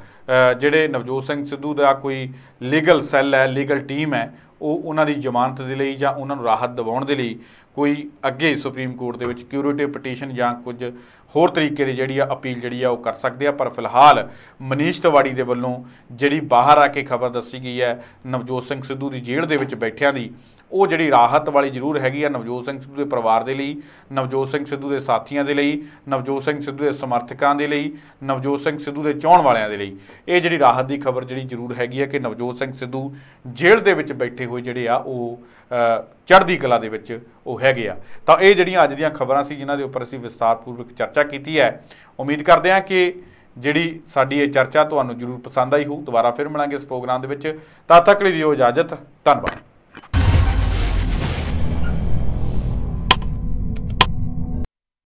Speaker 1: ਜਿਹੜੇ ਨਵਜੋਤ ਸਿੰਘ ਸਿੱਧੂ ਦਾ ਕੋਈ ਲੀਗਲ ਸੈੱਲ ਹੈ ਲੀਗਲ ਟੀਮ ਹੈ ਉਹ ਉਹਨਾਂ ਦੀ ਜ਼ਮਾਨਤ ਦੇ ਲਈ ਜਾਂ ਉਹਨਾਂ ਨੂੰ ਰਾਹਤ ਦਿਵਾਉਣ ਦੇ ਲਈ ਕੋਈ ਅੱਗੇ ਸੁਪਰੀਮ ਕੋਰਟ ਦੇ ਵਿੱਚ ਕਿਊਰੇਟਿਵ ਪਟੀਸ਼ਨ ਜਾਂ ਕੁਝ ਹੋਰ ਤਰੀਕੇ ਦੀ ਜਿਹੜੀ ਆ ਅਪੀਲ ਜਿਹੜੀ ਆ ਉਹ ਕਰ ਸਕਦੇ ਆ ਪਰ ਫਿਲਹਾਲ ਮਨੀਸ਼ ਤਵਾੜੀ ਦੇ ਵੱਲੋਂ ਜਿਹੜੀ ਬਾਹਰ ਆ ਕੇ ਖਬਰ ਦੱਸੀ ਗਈ ਹੈ ਨਵਜੋਤ ਸਿੰਘ ਸਿੱਧੂ ਦੀ ਜੇਲ੍ਹ ਦੇ ਵਿੱਚ ਬੈਠਿਆਂ ਦੀ ਉਹ ਜਿਹੜੀ ਰਾਹਤ ਵਾਲੀ ਜ਼ਰੂਰ ਹੈਗੀ ਆ ਨਵਜੋਤ ਸਿੰਘ ਸਿੱਧੂ ਦੇ ਪਰਿਵਾਰ ਦੇ ਲਈ ਨਵਜੋਤ ਸਿੰਘ ਸਿੱਧੂ ਦੇ ਸਾਥੀਆਂ ਦੇ ਲਈ ਨਵਜੋਤ ਸਿੰਘ ਸਿੱਧੂ ਦੇ ਸਮਰਥਕਾਂ ਦੇ ਲਈ ਨਵਜੋਤ ਸਿੰਘ ਸਿੱਧੂ ਦੇ ਚਾਹਣ ਵਾਲਿਆਂ ਦੇ ਲਈ ਇਹ ਜਿਹੜੀ ਰਾਹਤ ਦੀ ਖਬਰ ਜਿਹੜੀ ਜ਼ਰੂਰ ਹੈਗੀ ਆ ਕਿ ਨਵਜੋਤ ਸਿੰਘ ਸਿੱਧੂ ਜੇਲ੍ਹ ਦੇ ਵਿੱਚ ਬੈਠੇ ਹੋਏ ਜਿਹੜੇ ਆ ਉਹ ਚੜ੍ਹਦੀ ਕਲਾ ਦੇ ਵਿੱਚ ਉਹ ਹੈਗੇ ਆ ਤਾਂ ਇਹ ਜਿਹੜੀਆਂ ਅੱਜ ਦੀਆਂ ਖਬਰਾਂ ਸੀ ਜਿਨ੍ਹਾਂ ਦੇ ਉੱਪਰ ਅਸੀਂ ਵਿਸਤਾਰਪੂਰਵਕ ਚਰਚਾ ਕੀਤੀ ਹੈ ਉਮੀਦ ਕਰਦੇ ਹਾਂ ਕਿ ਜਿਹੜੀ ਸਾਡੀ ਇਹ ਚਰਚਾ ਤੁਹਾਨੂੰ ਜ਼ਰੂਰ ਪਸੰਦ ਆਈ ਹੋਊ ਦੁਬਾਰਾ ਫਿਰ ਮਿਲਾਂਗੇ ਇਸ ਪ੍ਰੋਗਰਾਮ ਦੇ ਵਿੱਚ ਤਦ ਤੱਕ ਲਈ ਦਿਓ ਇਜਾਜ਼ਤ ਧੰਨਵਾਦ